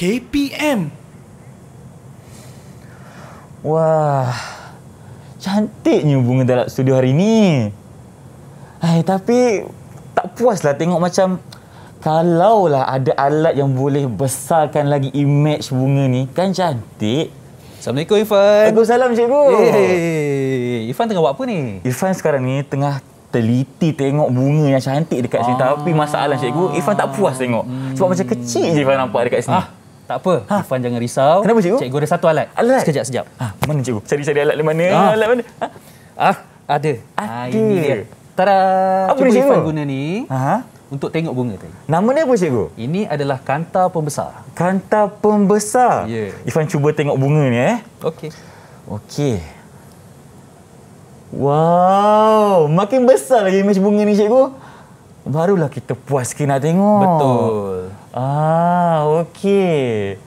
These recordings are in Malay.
KPM. Wah. Cantiknya bunga dalam studio hari ini. Hai, eh, tapi tak puaslah tengok macam kalaulah ada alat yang boleh besarkan lagi image bunga ni kan cantik. Assalamualaikum Irfan. Waalaikumsalam cikgu. Hey, Irfan tengah buat apa ni? Irfan sekarang ni tengah teliti tengok bunga yang cantik dekat sini ah. tapi masalah cikgu Irfan tak puas tengok sebab hmm. macam kecil je Irfan nampak dekat sini. Ah, tak apa. Ha? Irfan jangan risau. Kenapa cikgu? Cikgu ada satu alat. Alat? Sekejap, sekejap. Ha, mana cikgu? Cari-cari alat di mana? Ha. Alat mana? Ha? Ah, ha, ada. Ah, ini, Ha, Tada. Apa Cuba ni cikgu? Irfan guna ni. Ha? Untuk tengok bunga tadi. Nama dia apa cikgu? Ini adalah kanta pembesar. Kanta pembesar? Ya. Yeah. Irfan cuba tengok bunga ni eh. Okey. Okey. Wow, makin besar lagi imej bunga ni cikgu. Barulah kita puas kena tengok. Betul. Ah, okey.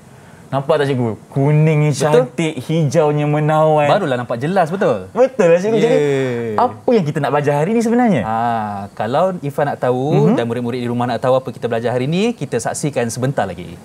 Nampak tak cikgu? Kuningnya cantik, hijaunya menawan. Barulah nampak jelas, betul? Betul lah cikgu. Yeah. Jadi, apa yang kita nak belajar hari ni sebenarnya? Ah, kalau Ifan nak tahu mm -hmm. dan murid-murid di rumah nak tahu apa kita belajar hari ni, kita saksikan sebentar lagi.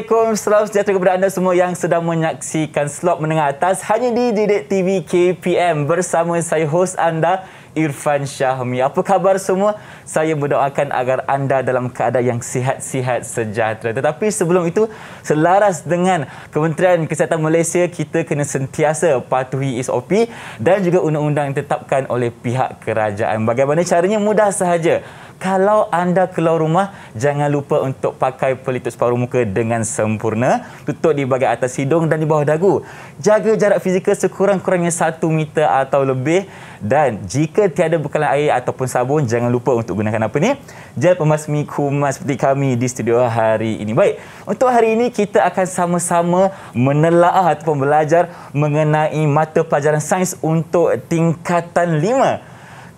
Assalamualaikum selamat sejahtera kepada anda semua yang sedang menyaksikan slot menengah atas Hanya di Didik TV KPM bersama saya host anda Irfan Syahmi Apa khabar semua? Saya mendoakan agar anda dalam keadaan yang sihat-sihat sejahtera Tetapi sebelum itu selaras dengan Kementerian Kesihatan Malaysia Kita kena sentiasa patuhi SOP dan juga undang-undang ditetapkan oleh pihak kerajaan Bagaimana caranya? Mudah sahaja kalau anda keluar rumah jangan lupa untuk pakai pelitup separuh muka dengan sempurna tutup di bahagian atas hidung dan di bawah dagu jaga jarak fizikal sekurang-kurangnya 1 meter atau lebih dan jika tiada bekalan air ataupun sabun jangan lupa untuk gunakan apa ni gel pemasmi kumas seperti kami di studio hari ini baik untuk hari ini kita akan sama-sama menelaah ataupun belajar mengenai mata pelajaran sains untuk tingkatan 5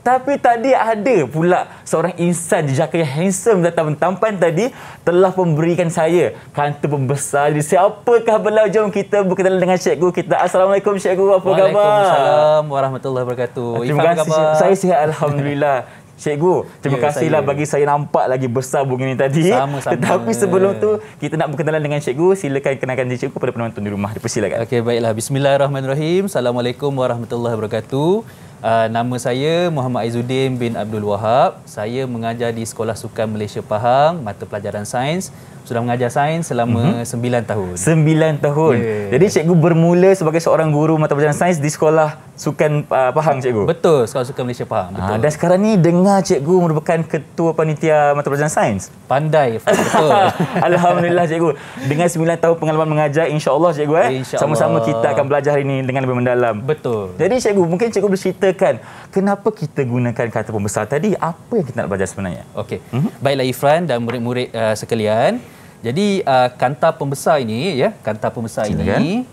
tapi tadi ada pula seorang insan jejaka yang handsome datang tampan tadi telah memberikan saya kantor pembesar. Jadi siapakah beliau? Jom kita berkenalan dengan cikgu kita. Assalamualaikum cikgu. Apa khabar? Waalaikumsalam warahmatullahi wabarakatuh. Terima kasih. Saya sihat alhamdulillah. Cikgu, terima ya, kasihlah saya. bagi saya nampak lagi besar bunga ini tadi. Sama-sama. Tetapi sebelum tu kita nak berkenalan dengan cikgu. Silakan kenalkan diri cikgu kepada penonton di rumah. Dipersilakan. Okey, baiklah. Bismillahirrahmanirrahim. Assalamualaikum warahmatullahi wabarakatuh. Uh, nama saya Muhammad Izuddin bin Abdul Wahab. Saya mengajar di Sekolah Sukan Malaysia Pahang, mata pelajaran sains. Sudah mengajar sains selama mm-hmm. 9 tahun. 9 tahun. Yeah. Jadi cikgu bermula sebagai seorang guru mata pelajaran sains di sekolah Sukan uh, Pahang cikgu. Betul, sekolah Sukan Malaysia Pahang. Ha, dan sekarang ni dengar cikgu merupakan ketua panitia mata pelajaran sains. Pandai betul. Alhamdulillah cikgu. Dengan 9 tahun pengalaman mengajar insya-Allah cikgu eh. Insya sama-sama kita akan belajar hari ini dengan lebih mendalam. Betul. Jadi cikgu mungkin cikgu boleh ceritakan kenapa kita gunakan kata pembesar tadi? Apa yang kita nak belajar sebenarnya? Okey. Mm-hmm. Baiklah Ifran dan murid-murid uh, sekalian. Jadi uh, kanta pembesar ini ya, kanta pembesar Silakan. ini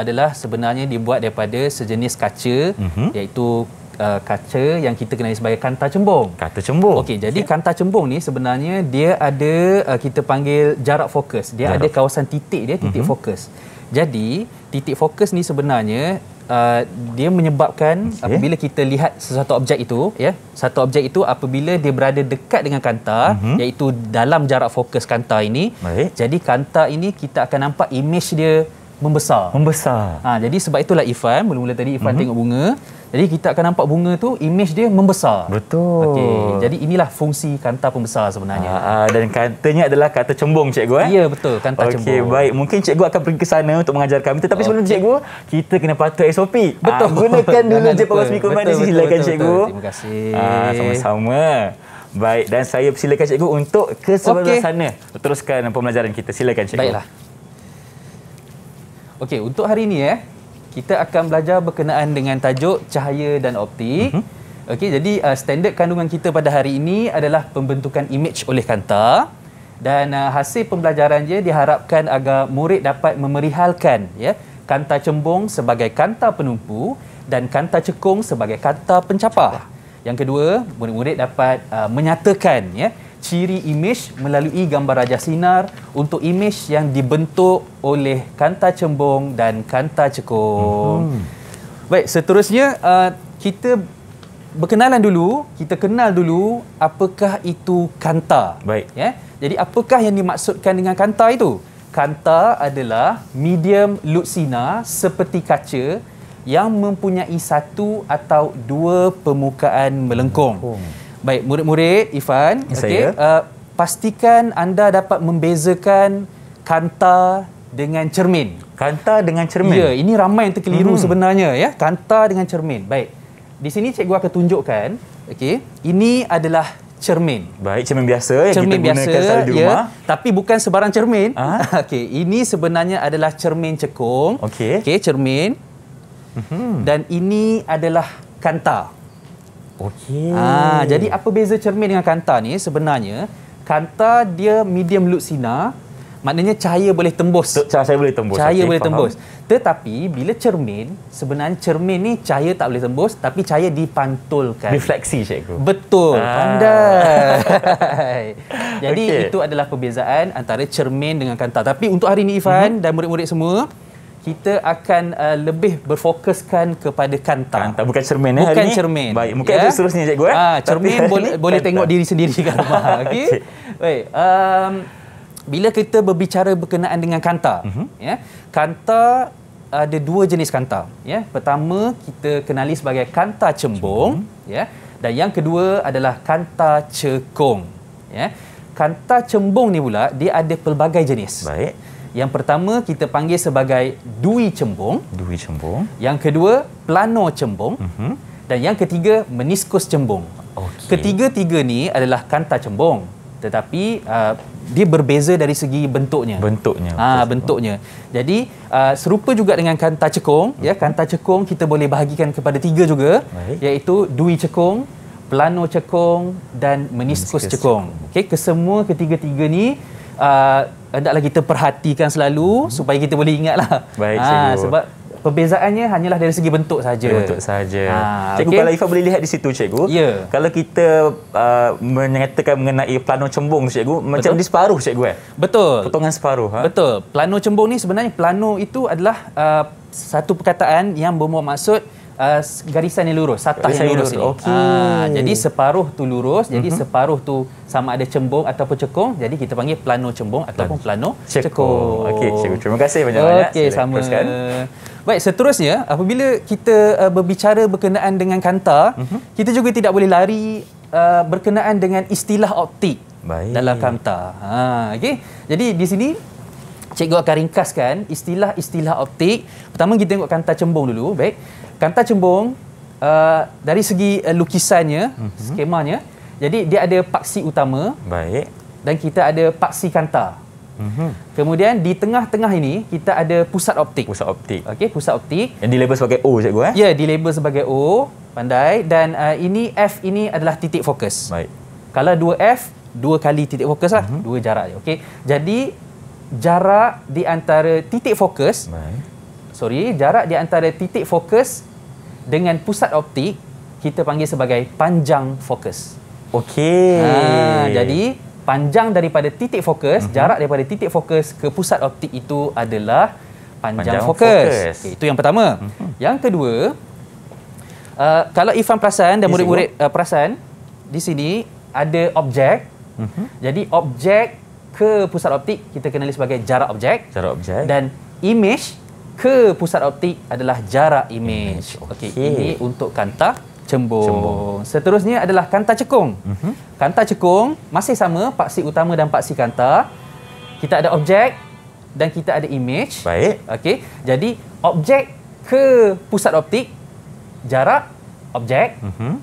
adalah sebenarnya dibuat daripada sejenis kaca uh-huh. iaitu Uh, kaca yang kita kenali sebagai kanta cembung. Kanta cembung. Okey, jadi okay. kanta cembung ni sebenarnya dia ada uh, kita panggil jarak fokus. Dia jarak. ada kawasan titik dia, titik uh-huh. fokus. Jadi, titik fokus ni sebenarnya uh, dia menyebabkan okay. apabila kita lihat sesuatu objek itu, ya. Yeah, satu objek itu apabila dia berada dekat dengan kanta, uh-huh. iaitu dalam jarak fokus kanta ini, Baik. jadi kanta ini kita akan nampak imej dia membesar. Membesar. Ha, jadi sebab itulah Ifan, mula-mula tadi Ifan uh-huh. tengok bunga. Jadi kita akan nampak bunga tu imej dia membesar. Betul. Okey, jadi inilah fungsi kanta pembesar sebenarnya. Ha, dan kantanya adalah kata cembung cikgu eh? Ya, betul, kanta okay, cembung. Okey, baik. Mungkin cikgu akan pergi ke sana untuk mengajar kami. Tetapi okay. sebelum cikgu, kita kena patuh SOP. Ah, betul. Ha, gunakan dulu je pengawas mikro mana betul, silakan betul, cikgu. Betul. Terima kasih. Ha, sama-sama. Baik, dan saya persilakan cikgu untuk ke sebelah okay. sana. Teruskan pembelajaran kita. Silakan cikgu. Baiklah. Okey, untuk hari ini eh, kita akan belajar berkenaan dengan tajuk cahaya dan optik. Mm -hmm. Okey, jadi uh, standard kandungan kita pada hari ini adalah pembentukan imej oleh kanta dan uh, hasil pembelajaran dia diharapkan agar murid dapat memerihalkan ya, kanta cembung sebagai kanta penumpu dan kanta cekung sebagai kanta pencapah. Yang kedua, murid-murid dapat uh, menyatakan ya, ciri imej melalui gambar rajah sinar untuk imej yang dibentuk oleh kanta cembung dan kanta cekung. Mm-hmm. Baik, seterusnya uh, kita berkenalan dulu, kita kenal dulu apakah itu kanta. Baik. Ya. Jadi apakah yang dimaksudkan dengan kanta itu? Kanta adalah medium lutsina seperti kaca yang mempunyai satu atau dua permukaan melengkung. melengkung. Baik, murid-murid, Ifan, okay, uh, pastikan anda dapat membezakan kanta dengan cermin. Kanta dengan cermin? Ya, ini ramai yang terkeliru hmm. sebenarnya. ya. Kanta dengan cermin. Baik, di sini cikgu akan tunjukkan. Okay, ini adalah cermin. Baik, cermin biasa yang cermin kita gunakan biasa, selalu di ya, rumah. Tapi bukan sebarang cermin. Ha? Ah. Okay, ini sebenarnya adalah cermin cekung. Okay. Okay, cermin. Hmm. Dan ini adalah Kanta. Okey. Ah, jadi apa beza cermin dengan kanta ni? Sebenarnya, kanta dia medium lux sinar, maknanya cahaya boleh tembus. Cahaya boleh tembus. Cahaya boleh tembus. Tetapi bila cermin, sebenarnya cermin ni cahaya tak boleh tembus, tapi cahaya dipantulkan. Refleksi cikgu. Betul. Ah. Pandai. jadi okay. itu adalah perbezaan antara cermin dengan kanta. Tapi untuk hari ni Ifan mm-hmm. dan murid-murid semua, kita akan uh, lebih berfokuskan kepada kanta. Kanta bukan cermin eh, bukan hari ni. Bukan cermin. Baik, mungkin ya? seterusnya cikgu eh. Ah, cermin boleh ini, boleh kanta. tengok diri sendiri kan. Okey. Okay. Baik. Um, bila kita berbicara berkenaan dengan kanta, mm-hmm. ya. Kanta ada dua jenis kanta, ya. Pertama kita kenali sebagai kanta cembung, cembung. ya. Dan yang kedua adalah kanta cekung, ya. Kanta cembung ni pula dia ada pelbagai jenis. Baik. Yang pertama kita panggil sebagai dui cembung. Dui cembung. Yang kedua plano cembung. Uh-huh. Dan yang ketiga meniskus cembung. Okay. Ketiga-tiga ni adalah kanta cembung. Tetapi uh, dia berbeza dari segi bentuknya. Bentuknya. Ha, bentuknya. Jadi uh, serupa juga dengan kanta cekung. Uh-huh. Ya, mhm. kanta cekung kita boleh bahagikan kepada tiga juga. Baik. Iaitu dui cekung, plano cekung dan meniskus, cekung. cekung. Okay, kesemua ketiga-tiga ni hendaklah uh, kita perhatikan selalu hmm. supaya kita boleh ingatlah. Baik ha, Sebab perbezaannya hanyalah dari segi bentuk saja. Bentuk saja. Ha, cikgu okay. kalau Ifa boleh lihat di situ cikgu. Yeah. Kalau kita uh, menyatakan mengenai plano cembung cikgu macam di separuh cikgu eh. Betul. Potongan separuh ha? Betul. Plano cembung ni sebenarnya plano itu adalah uh, satu perkataan yang bermaksud uh, garisan yang lurus, satah yang lurus, ni. Okay. Uh, hmm. jadi separuh tu lurus, mm-hmm. jadi mhm. separuh tu sama ada cembung ataupun cekung. Jadi kita panggil plano cembung ataupun plano cekung. cekung. Okey, cikgu terima kasih banyak-banyak. Okey, sama. Teruskan. Baik, seterusnya apabila kita uh, berbicara berkenaan dengan kanta, mm-hmm. kita juga tidak boleh lari uh, berkenaan dengan istilah optik Baik. dalam kanta. Ha, okey. Jadi di sini Cikgu akan ringkaskan istilah-istilah optik. Pertama kita tengok kanta cembung dulu, baik. Kanta Cembung uh, dari segi uh, lukisannya, mm-hmm. skemanya. Jadi dia ada paksi utama. Baik. Dan kita ada paksi kanta. Mm-hmm. Kemudian di tengah-tengah ini kita ada pusat optik. Pusat optik. Okey, pusat optik. Yang di label sebagai O cikgu eh? Ya, label sebagai O. Pandai dan uh, ini F ini adalah titik fokus. Baik. Kalau dua F, dua kali titik fokus lah, mm-hmm. dua jarak je. Okey. Jadi jarak di antara titik fokus Baik sorry jarak di antara titik fokus dengan pusat optik kita panggil sebagai panjang fokus. Okey. Ha, jadi panjang daripada titik fokus, uh-huh. jarak daripada titik fokus ke pusat optik itu adalah panjang, panjang fokus. fokus. Okay, itu yang pertama. Uh-huh. Yang kedua, uh, kalau Ifan perasan dan murid-murid uh, perasan di sini ada objek. Uh-huh. Jadi objek ke pusat optik kita kenali sebagai jarak objek. Jarak objek. Dan image ke pusat optik adalah jarak imej. Okey, okay. ini untuk kanta cembung. cembung. Seterusnya adalah kanta cekung. Uh-huh. Kanta cekung masih sama paksi utama dan paksi kanta. Kita ada objek dan kita ada imej. Baik. Okey. Jadi objek ke pusat optik jarak objek. Uh-huh. Mhm.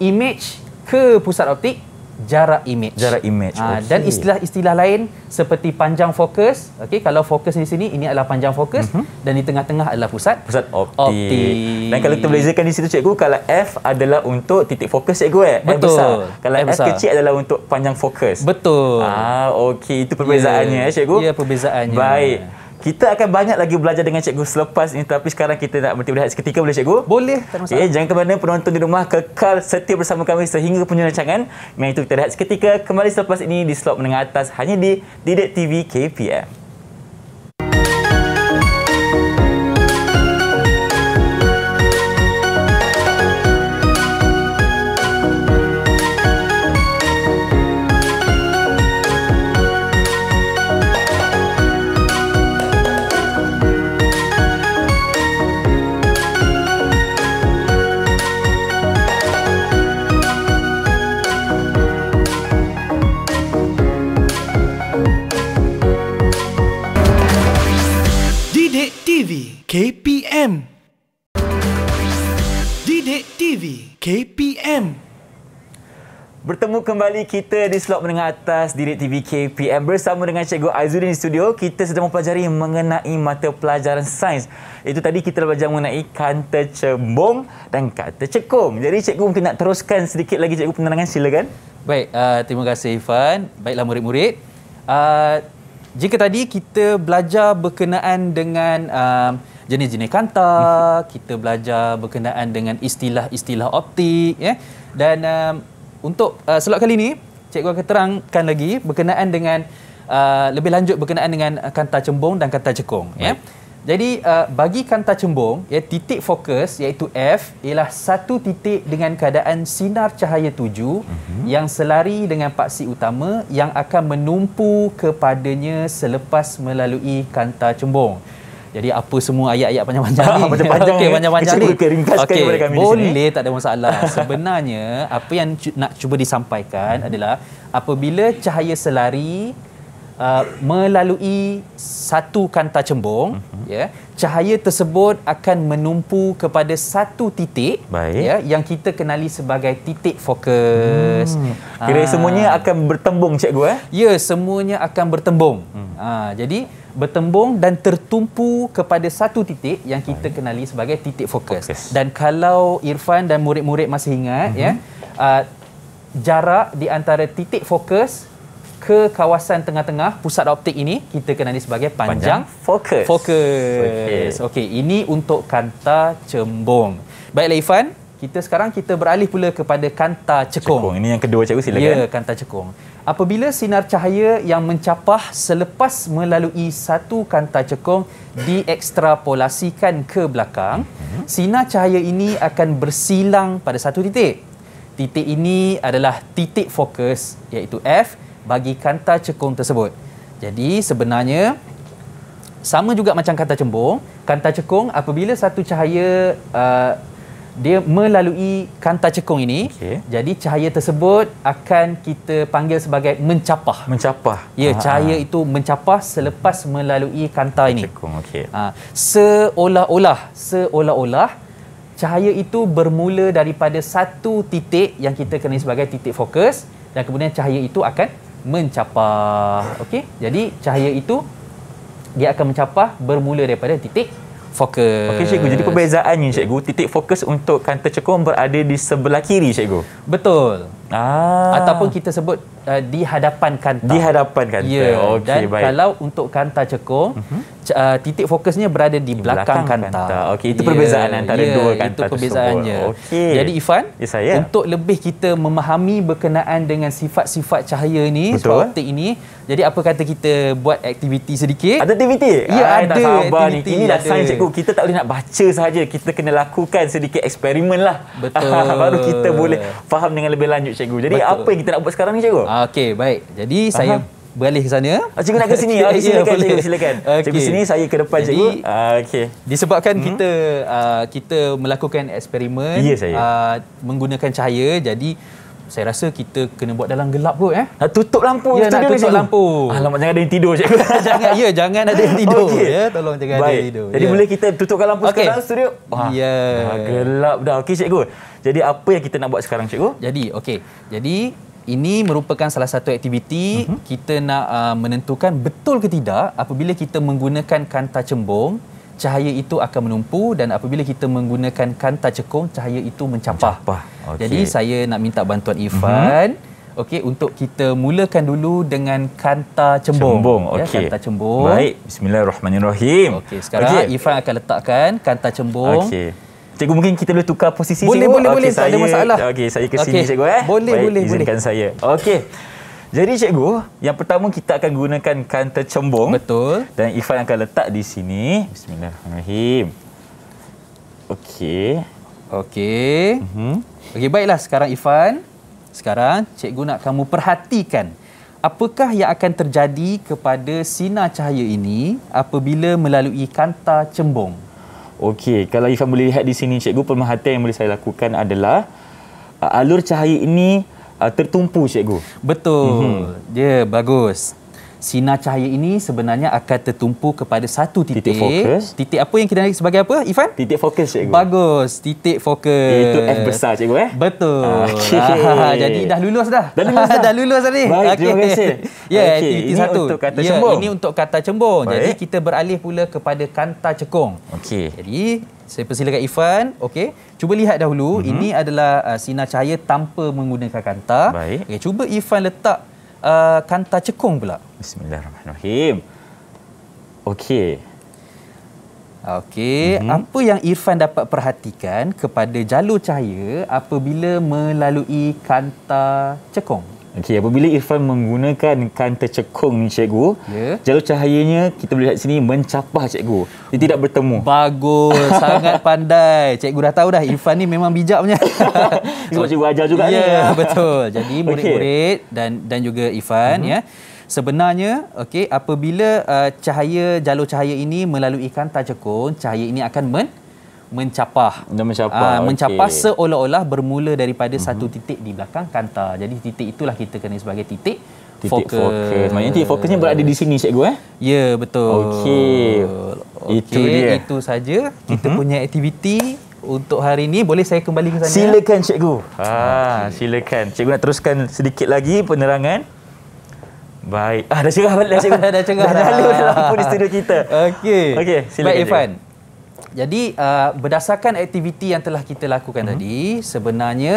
Image ke pusat optik jarak image. Jarak image. Ha, ah, okay. Dan istilah-istilah lain seperti panjang fokus. Okey, kalau fokus di sini ini adalah panjang fokus mm-hmm. dan di tengah-tengah adalah pusat. Pusat optik. optik. Dan kalau kita belajarkan di situ cikgu, kalau F adalah untuk titik fokus cikgu eh. Betul. F besar. Kalau F, besar. kecil adalah untuk panjang fokus. Betul. Ah, okey, itu perbezaannya yeah. eh cikgu. Ya, yeah, perbezaannya. Baik kita akan banyak lagi belajar dengan cikgu selepas ini tapi sekarang kita nak berhenti berehat seketika boleh cikgu? Boleh. Tak eh, okay, jangan ke mana eh, penonton di rumah kekal setia bersama kami sehingga punya rancangan. Dengan itu kita rehat seketika kembali selepas ini di slot menengah atas hanya di Didik TV KPM. KPM. Didik TV KPM. Bertemu kembali kita di slot menengah atas Direk TV KPM bersama dengan Cikgu Aizuddin di studio. Kita sedang mempelajari mengenai mata pelajaran sains. Itu tadi kita belajar mengenai kata cembung dan kata cekung. Jadi Cikgu mungkin nak teruskan sedikit lagi Cikgu penerangan silakan. Baik, uh, terima kasih Ifan. Baiklah murid-murid. Uh, jika tadi kita belajar berkenaan dengan uh, jenis-jenis kanta, kita belajar berkenaan dengan istilah-istilah optik ya. Dan um, untuk uh, slot kali ini, cikgu akan terangkan lagi berkenaan dengan uh, lebih lanjut berkenaan dengan kanta cembung dan kanta cekung ya. Baik. ya. Jadi uh, bagi kanta cembung, ya titik fokus iaitu F ialah satu titik dengan keadaan sinar cahaya tuju uh-huh. Mhm. yang selari dengan paksi utama yang akan menumpu kepadanya selepas melalui kanta cembung. Jadi apa semua ayat-ayat panjang-panjang ah, ni? Panjang-panjang. Okey, panjang-panjang ni. Okey, ringkaskan okay, kepada kami boleh, di sini. Boleh, tak ada masalah. Sebenarnya apa yang cu- nak cuba disampaikan adalah apabila cahaya selari uh, melalui satu kanta cembung, uh-huh. ya, yeah, cahaya tersebut akan menumpu kepada satu titik, ya, yeah, yang kita kenali sebagai titik fokus. Hmm. Kira ha. semuanya akan bertembung cikgu eh? Ya, yeah, semuanya akan bertembung. Hmm. Ha, jadi bertembung dan tertumpu kepada satu titik yang kita Baik. kenali sebagai titik fokus. fokus. Dan kalau Irfan dan murid-murid masih ingat mm-hmm. ya, mhm. uh, jarak di antara titik fokus ke kawasan tengah-tengah pusat optik ini kita kenali sebagai panjang, panjang fokus. Fokus. Okey, ini untuk kanta cembung. Baiklah Irfan, kita sekarang kita beralih pula kepada kanta cekung. Cekung ini yang kedua cikgu silakan. Ya, kanta cekung apabila sinar cahaya yang mencapah selepas melalui satu kanta cekung diekstrapolasikan ke belakang, sinar cahaya ini akan bersilang pada satu titik. Titik ini adalah titik fokus iaitu F bagi kanta cekung tersebut. Jadi sebenarnya sama juga macam kanta cembung, kanta cekung apabila satu cahaya uh, dia melalui kanta cekung ini okay. jadi cahaya tersebut akan kita panggil sebagai mencapah mencapah ya Aha. cahaya ah. itu mencapah selepas melalui kanta ini cekung okey ha. seolah-olah seolah-olah cahaya itu bermula daripada satu titik yang kita kenali sebagai titik fokus dan kemudian cahaya itu akan mencapah okey jadi cahaya itu dia akan mencapah bermula daripada titik fokus. Okey cikgu, jadi perbezaannya cikgu, titik fokus untuk kanta cekung berada di sebelah kiri cikgu. Betul. Ah. Ataupun kita sebut uh, di hadapan kanta. Di hadapan kanta. Ya. Okay, Dan baik. kalau untuk kanta cekung, uh-huh. Mhm. uh, titik fokusnya berada di, di belakang, belakang kanta. kanta. Okey, itu ya. perbezaan antara ya, dua kanta itu perbezaannya. Okay. Jadi Ifan, yes, ya, untuk lebih kita memahami berkenaan dengan sifat-sifat cahaya ini, Betul. optik ini, jadi apa kata kita buat aktiviti sedikit? Ada aktiviti? Ya, Ay, ada aktiviti. Ini dah sains cikgu. Kita tak boleh nak baca sahaja. Kita kena lakukan sedikit eksperimen lah. Betul. Baru kita boleh faham dengan lebih lanjut cikgu. Jadi Betul. apa yang kita nak buat sekarang ni cikgu? Okey, baik. Jadi Aha. saya beralih ke sana. Oh, cikgu nak ke sini. Okay, ya, ah, ya, silakan, yeah, cikgu, silakan. Okay. Cikgu sini, saya ke depan Jadi, cikgu. Uh, ah, okay. Disebabkan hmm? kita uh, kita melakukan eksperimen yeah, uh, menggunakan cahaya. Jadi saya rasa kita kena buat dalam gelap kot eh. Nak tutup lampu ya, studio Tutup cikgu. lampu. Alamak jangan ada yang tidur cikgu. jangan ya jangan ada yang tidur okay. ya. Tolong jangan Baik. ada yang tidur. Jadi ya. boleh kita tutupkan lampu okay. sekarang studio. Ha. Ya. Dah gelap dah. Okey cikgu. Jadi apa yang kita nak buat sekarang cikgu? Jadi okey. Jadi ini merupakan salah satu aktiviti uh-huh. kita nak uh, menentukan betul ke tidak apabila kita menggunakan kanta cembung cahaya itu akan menumpu dan apabila kita menggunakan kanta cekung cahaya itu mencampah. Okay. Jadi saya nak minta bantuan mhm. Ifan mm-hmm. okey untuk kita mulakan dulu dengan kanta cembung. cembung. Okay. Ya, kanta cembung. Baik, bismillahirrahmanirrahim. Okey, sekarang okay. Ifan akan letakkan kanta cembung. Okey. Cikgu mungkin kita boleh tukar posisi boleh, cikgu. Boleh, okay, boleh, boleh. Tak ada masalah. Okey, saya ke sini okay. cikgu eh. Boleh, Baik, boleh, izinkan boleh. Izinkan saya. Okey. Jadi cikgu, yang pertama kita akan gunakan kanta cembung. Betul. Dan Ifan akan letak di sini. Bismillahirrahmanirrahim. Okey. Okey. Mm -hmm. Okey, baiklah sekarang Ifan. Sekarang cikgu nak kamu perhatikan. Apakah yang akan terjadi kepada sinar cahaya ini apabila melalui kanta cembung? Okey, kalau Ifan boleh lihat di sini cikgu, pemerhatian yang boleh saya lakukan adalah uh, alur cahaya ini uh, tertumpu cikgu. Betul. Mm-hmm. Ya, yeah, bagus. Sinar cahaya ini sebenarnya akan tertumpu kepada satu titik. Titik fokus. Titik apa yang kita nak sebagai apa, Ifan? Titik fokus, cikgu. Bagus. Titik fokus. Itu F besar, cikgu. Eh? Betul. Okay. Ah, ah jadi dah lulus dah. Dah lulus dah. dah lulus tadi. Baik, okay. terima kasih. Ya, yeah, okay. ini satu. untuk kata yeah, cembung. Ini untuk kata cembung. Baik. Jadi kita beralih pula kepada kanta cekung. Okey. Jadi saya persilakan Ifan. Okey. Cuba lihat dahulu. Mm-hmm. Ini adalah uh, sinar cahaya tanpa menggunakan kanta. Baik. Okay, cuba Ifan letak uh, kanta cekung pula. Bismillahirrahmanirrahim. Okey. Okey, mm-hmm. apa yang Irfan dapat perhatikan kepada jalur cahaya apabila melalui kanta cekung? Okey, apabila Irfan menggunakan kan tercekung ni cikgu, yeah. jalur cahayanya kita boleh lihat sini mencapah cikgu. Dia tidak bertemu. Bagus, sangat pandai. Cikgu dah tahu dah Irfan ni memang bijak punya. Sebab cikgu ajar juga ni. Ya, yeah, betul. Jadi murid-murid okay. dan dan juga Irfan mm-hmm. ya. Sebenarnya, okey, apabila uh, cahaya jalur cahaya ini melalui kan tercekung, cahaya ini akan men- mencapah. Dan mencapah. Aa, ah, mencapah seolah-olah bermula daripada mm-hmm. satu titik di belakang kanta. Jadi titik itulah kita kena sebagai titik Titik fokus. fokus. Maksudnya titik fokusnya berada di sini cikgu eh? Ya, betul. Okey. Okay, itu dia. Itu saja kita mm-hmm. punya aktiviti untuk hari ini. Boleh saya kembali ke sana? Silakan cikgu. Ah, ha, okay. silakan. Cikgu nak teruskan sedikit lagi penerangan. Baik. Ah, dah cerah balik dah cikgu. dah cerah dah. lalu dah lampu di studio kita. Okey. Okey, silakan Baik, Irfan. Jadi uh, berdasarkan aktiviti yang telah kita lakukan mm-hmm. tadi, sebenarnya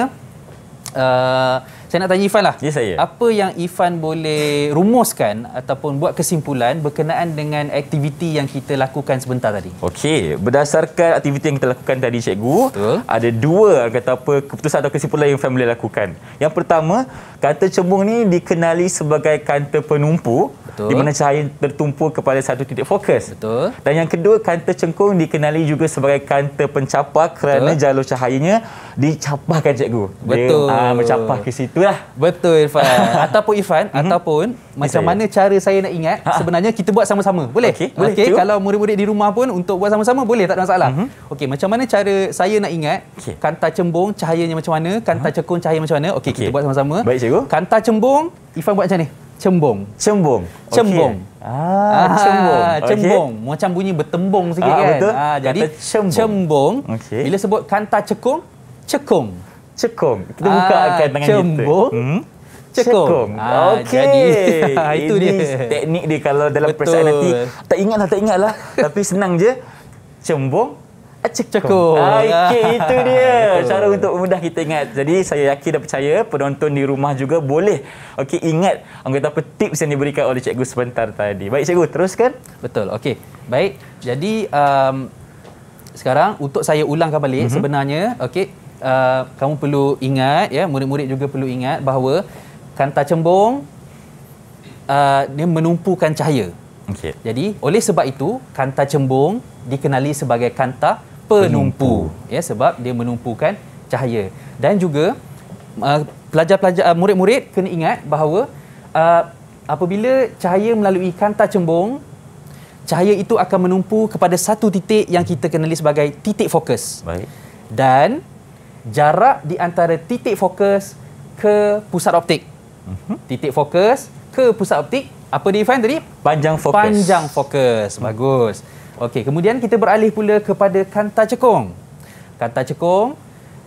uh, saya nak tanya Ifan lah. Ya, yes, saya. Apa yang Ifan boleh rumuskan ataupun buat kesimpulan berkenaan dengan aktiviti yang kita lakukan sebentar tadi? Okey. Berdasarkan aktiviti yang kita lakukan tadi, Cikgu, Betul. ada dua kata apa keputusan atau kesimpulan yang Ifan boleh lakukan. Yang pertama, kata cembung ni dikenali sebagai kata penumpu Betul. di mana cahaya tertumpu kepada satu titik fokus. Betul. Dan yang kedua, kanta cengkung dikenali juga sebagai kanta pencapak kerana Betul. jalur cahayanya dicapahkan cikgu. Betul. Dia, ah, aa, mencapah ke situ lah Betul Irfan Ataupun Irfan mm-hmm. Ataupun Macam mana cara saya nak ingat ha, ha. Sebenarnya kita buat sama-sama Boleh? Okay. Boleh okay. Kalau murid-murid di rumah pun Untuk buat sama-sama Boleh tak ada masalah mm-hmm. Okey macam mana cara saya nak ingat okay. Kanta cembung cahayanya macam mana Kanta ha? cekung cahaya macam mana Okey okay. kita buat sama-sama Baik cikgu Kanta cembung Irfan buat macam ni Cembung Cembung okay. Cembung Ah, ah, cembung. Cembung. Okay. Macam bunyi bertembung sikit ah, kan. Betul? Ah, jadi cembung. cembung okay. Bila sebut kanta cekung, cekung cekung. Kita ah, buka akan dengan cembung. kita. Cembung. Hmm? Cekung. Cekung. Ah, okay. Jadi, ah, itu dia. teknik dia kalau dalam perasaan nanti. Tak ingat lah, tak ingat lah. Tapi senang je. Cembung. Ah, cekung. Cekung. Ah, okay, itu dia. Cara untuk mudah kita ingat. Jadi, saya yakin dan percaya penonton di rumah juga boleh. Okay, ingat. Orang kata apa tips yang diberikan oleh cikgu sebentar tadi. Baik, cikgu. Teruskan. Betul. Okay. Baik. Jadi, um, sekarang untuk saya ulangkan balik mm-hmm. sebenarnya okey uh, kamu perlu ingat ya murid-murid juga perlu ingat bahawa kanta cembung uh, dia menumpukan cahaya okay. jadi oleh sebab itu kanta cembung dikenali sebagai kanta penumpu, penumpu. ya sebab dia menumpukan cahaya dan juga uh, pelajar-pelajar uh, murid-murid kena ingat bahawa uh, apabila cahaya melalui kanta cembung cahaya itu akan menumpu kepada satu titik yang kita kenali sebagai titik fokus. Baik. Dan jarak di antara titik fokus ke pusat optik. Mm-hmm. Titik fokus ke pusat optik, apa define tadi? Panjang fokus. Panjang fokus. Mm. Bagus. Okey, kemudian kita beralih pula kepada kanta cekung. Kanta cekung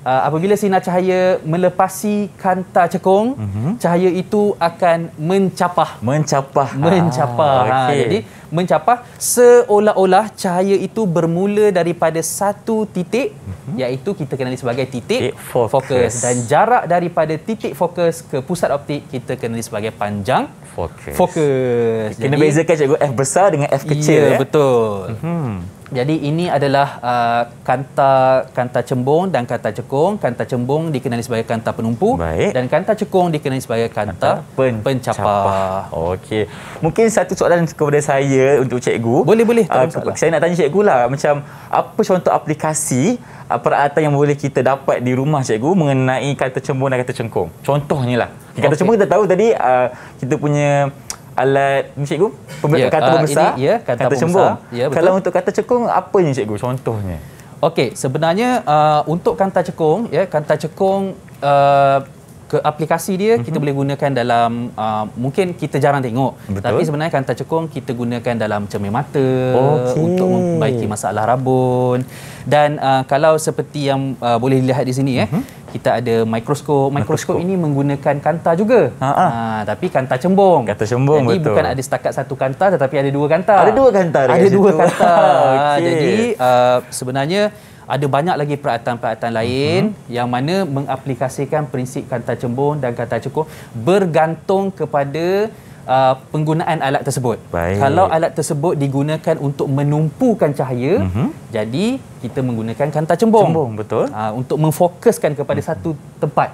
uh, apabila sinar cahaya melepasi kanta cekung mm-hmm. cahaya itu akan mencapah mencapah mencapah ah, ha, okay. jadi mencapah seolah-olah cahaya itu bermula daripada satu titik mm-hmm. iaitu kita kenali sebagai titik fokus. fokus dan jarak daripada titik fokus ke pusat optik kita kenali sebagai panjang fokus, fokus. kena jadi, bezakan cikgu F besar dengan F kecil ya, ya. betul mm-hmm. Jadi ini adalah uh, kanta kanta cembung dan kanta cekung. Kanta cembung dikenali sebagai kanta penumpu Baik. dan kanta cekung dikenali sebagai kanta, kanta pen- pencapah. Okey. Mungkin satu soalan kepada saya untuk cikgu. Boleh boleh. Uh, saya nak tanya cikgu lah macam apa contoh aplikasi uh, peralatan yang boleh kita dapat di rumah cikgu mengenai kanta cembung dan kanta cekung. Contohnya lah. Kanta okay. cembung kita tahu tadi uh, kita punya alat ni cikgu pembentuk yeah, kata uh, yeah, ya, kata, kata cembung yeah, ya, kalau untuk kata cekung apa ni cikgu contohnya okey sebenarnya uh, untuk kata cekung ya yeah, kata cekung uh, ke aplikasi dia mm-hmm. kita mhm. boleh gunakan dalam uh, mungkin kita jarang tengok Betul. tapi sebenarnya kanta cekung kita gunakan dalam cermin mata okay. untuk membaiki masalah rabun dan uh, kalau seperti yang uh, boleh dilihat di sini mm-hmm. eh mhm. kita ada mikroskop mikroskop ini menggunakan kanta juga ha uh, tapi kanta cembung kanta cembung jadi betul jadi bukan ada setakat satu kanta tetapi ada dua kanta ada dua kanta ada dua kanta okay. jadi uh, sebenarnya ada banyak lagi peralatan-peralatan lain uh-huh. yang mana mengaplikasikan prinsip kata cembung dan kata cukup bergantung kepada Uh, penggunaan alat tersebut Baik. kalau alat tersebut digunakan untuk menumpukan cahaya uh-huh. jadi kita menggunakan kanta cembung, cembung betul. Uh, untuk memfokuskan kepada uh-huh. satu tempat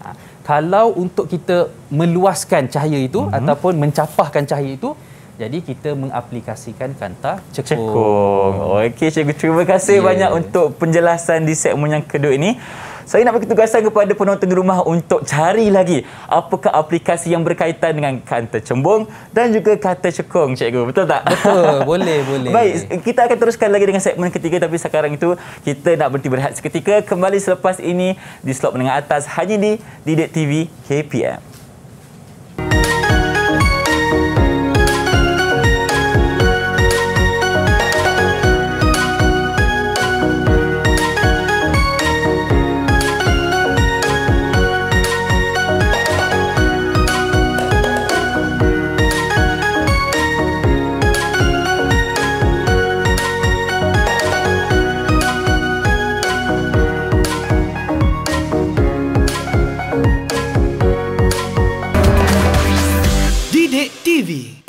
uh, kalau untuk kita meluaskan cahaya itu uh-huh. ataupun mencapahkan cahaya itu jadi kita mengaplikasikan kanta cekung. cekung. Okey cikgu terima kasih yeah. banyak untuk penjelasan di segmen yang kedua ini. Saya nak bagi tugasan kepada penonton di rumah untuk cari lagi apakah aplikasi yang berkaitan dengan kanta cembung dan juga kata cekung cikgu. Betul tak? Betul. boleh, boleh. Baik, kita akan teruskan lagi dengan segmen ketiga tapi sekarang itu kita nak berhenti berehat seketika kembali selepas ini di slot menengah atas hanya di Didik TV KPM.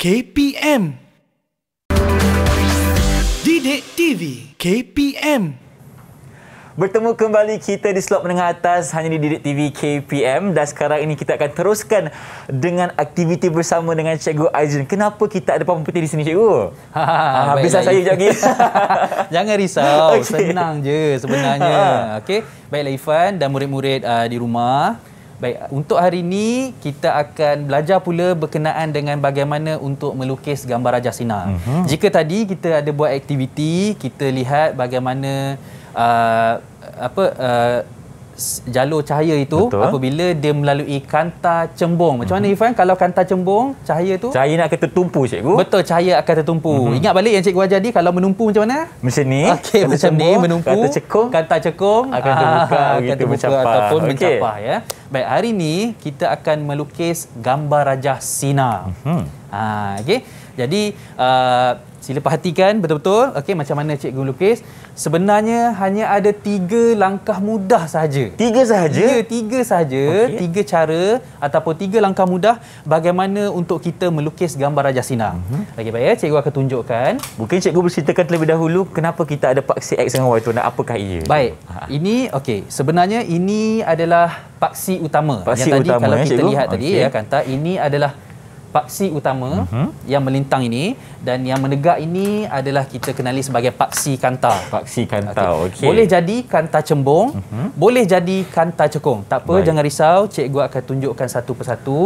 KPM. Didik TV KPM. Bertemu kembali kita di slot menengah atas hanya di Didik TV KPM dan sekarang ini kita akan teruskan dengan aktiviti bersama dengan Cikgu Aizun. Kenapa kita ada pampu putih di sini Cikgu? Ha, ha, ha, ha saya jap lagi. Jangan risau, okay. senang je sebenarnya. Ha. Okey. Baiklah Ifan dan murid-murid uh, di rumah. Baik, untuk hari ini kita akan belajar pula berkenaan dengan bagaimana untuk melukis gambar Raja Sina. Mm-hmm. Jika tadi kita ada buat aktiviti, kita lihat bagaimana uh, apa uh, jalur cahaya itu Betul. apabila dia melalui kanta cembung. Macam mm-hmm. Ifan kalau kanta cembung cahaya itu? Cahaya nak akan tumpu, cikgu. Betul cahaya akan tertumpu. Mm-hmm. Ingat balik yang cikgu ajar tadi kalau menumpu macam mana? Macam ni. Okey macam cembung, ni menumpu. Kanta cekung. Kanta cekung akan terbuka ah, gitu mencapai ataupun okay. mencapah ya. Baik hari ni kita akan melukis gambar rajah Sina. Mm-hmm. Ha okey. Jadi uh, sila perhatikan betul-betul okey macam mana cikgu lukis. Sebenarnya hanya ada tiga langkah mudah sahaja. Tiga sahaja? Ya, tiga sahaja. Okay. Tiga cara ataupun tiga langkah mudah bagaimana untuk kita melukis gambar Raja sinang. Mm-hmm. Okey, baik. Eh, cikgu akan tunjukkan. Mungkin cikgu berceritakan terlebih dahulu kenapa kita ada paksi X dengan Y itu dan apakah ia. Baik. Ha, ha. Ini, okey. Sebenarnya ini adalah paksi utama. Paksi yang utama, tadi, kalau eh, kita cikgu? lihat okay. tadi, ya, kata ini adalah paksi utama uh-huh. yang melintang ini dan yang menegak ini adalah kita kenali sebagai paksi kanta. Paksi kanta. Okey. Okay. Boleh jadi kanta cembung, uh-huh. boleh jadi kanta cekung. Tak apa Baik. jangan risau, cikgu akan tunjukkan satu persatu.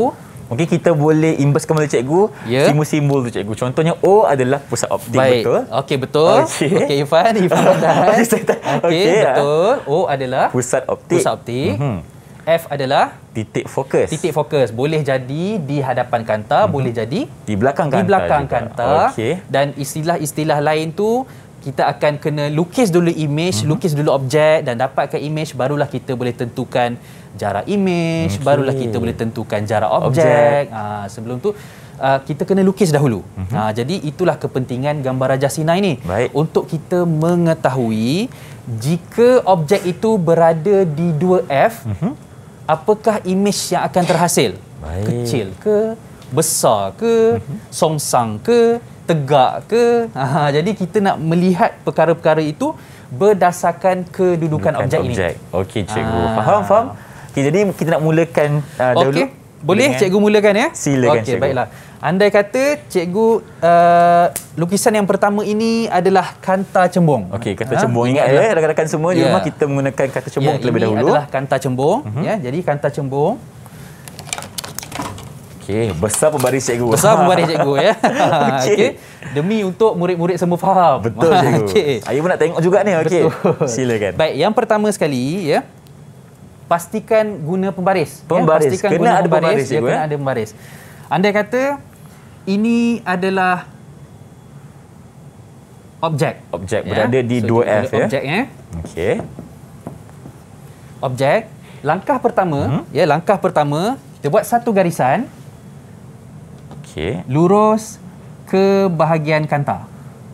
Mungkin kita boleh imbas kembali cikgu yeah. simbol-simbol tu cikgu. Contohnya O adalah pusat optik Baik. betul. Okey betul. Okey Ivan, okay, Ivan dah. Okey okay, betul. O adalah pusat optik. Pusat optik. Uh-huh. F adalah titik fokus. Titik fokus boleh jadi di hadapan kanta, mm-hmm. boleh jadi di belakang kanta. Di belakang juga. kantar. Okay. Dan istilah-istilah lain tu kita akan kena lukis dulu image, mm-hmm. lukis dulu objek dan dapatkan image barulah kita boleh tentukan jarak image, okay. barulah kita boleh tentukan jarak objek. objek. Ha, sebelum tu Uh, kita kena lukis dahulu. Mm-hmm. Uh, jadi itulah kepentingan gambar raja sinai ni Baik. untuk kita mengetahui jika objek itu berada di 2F, mm-hmm apakah imej yang akan terhasil Baik. kecil ke besar ke uh-huh. songsang ke tegak ke Aha, jadi kita nak melihat perkara-perkara itu berdasarkan kedudukan objek, objek ini okey cikgu ah. faham faham okay, jadi kita nak mulakan uh, dahulu okay. boleh dengan... cikgu mulakan ya silakan okay, cikgu baiklah Andai kata cikgu uh, lukisan yang pertama ini adalah kanta cembung. Okey, kata ha? cembung ingat ya, rakan-rakan semua yeah. di ya. rumah kita menggunakan kata cembung yeah, terlebih ini dahulu. Ini adalah kanta cembung, uh-huh. ya. jadi kanta cembung Okey, besar pembaris cikgu. Besar pembaris cikgu ya. Okey. Okay. Demi untuk murid-murid semua faham. Betul cikgu. Okey. Saya pun nak tengok juga ni. Okey. Silakan. Baik, yang pertama sekali ya. Pastikan guna pembaris. Ya. Pembaris. Ya. Pastikan kena guna ada pembaris, pembaris ya, cikgu, ya. Kena eh. ada pembaris. Andai kata ini adalah objek. Objek ya. berada di so, 2F ya. Objek ya. Okey. Objek, langkah pertama, hmm. ya langkah pertama, kita buat satu garisan. Okey. Lurus ke bahagian kanta.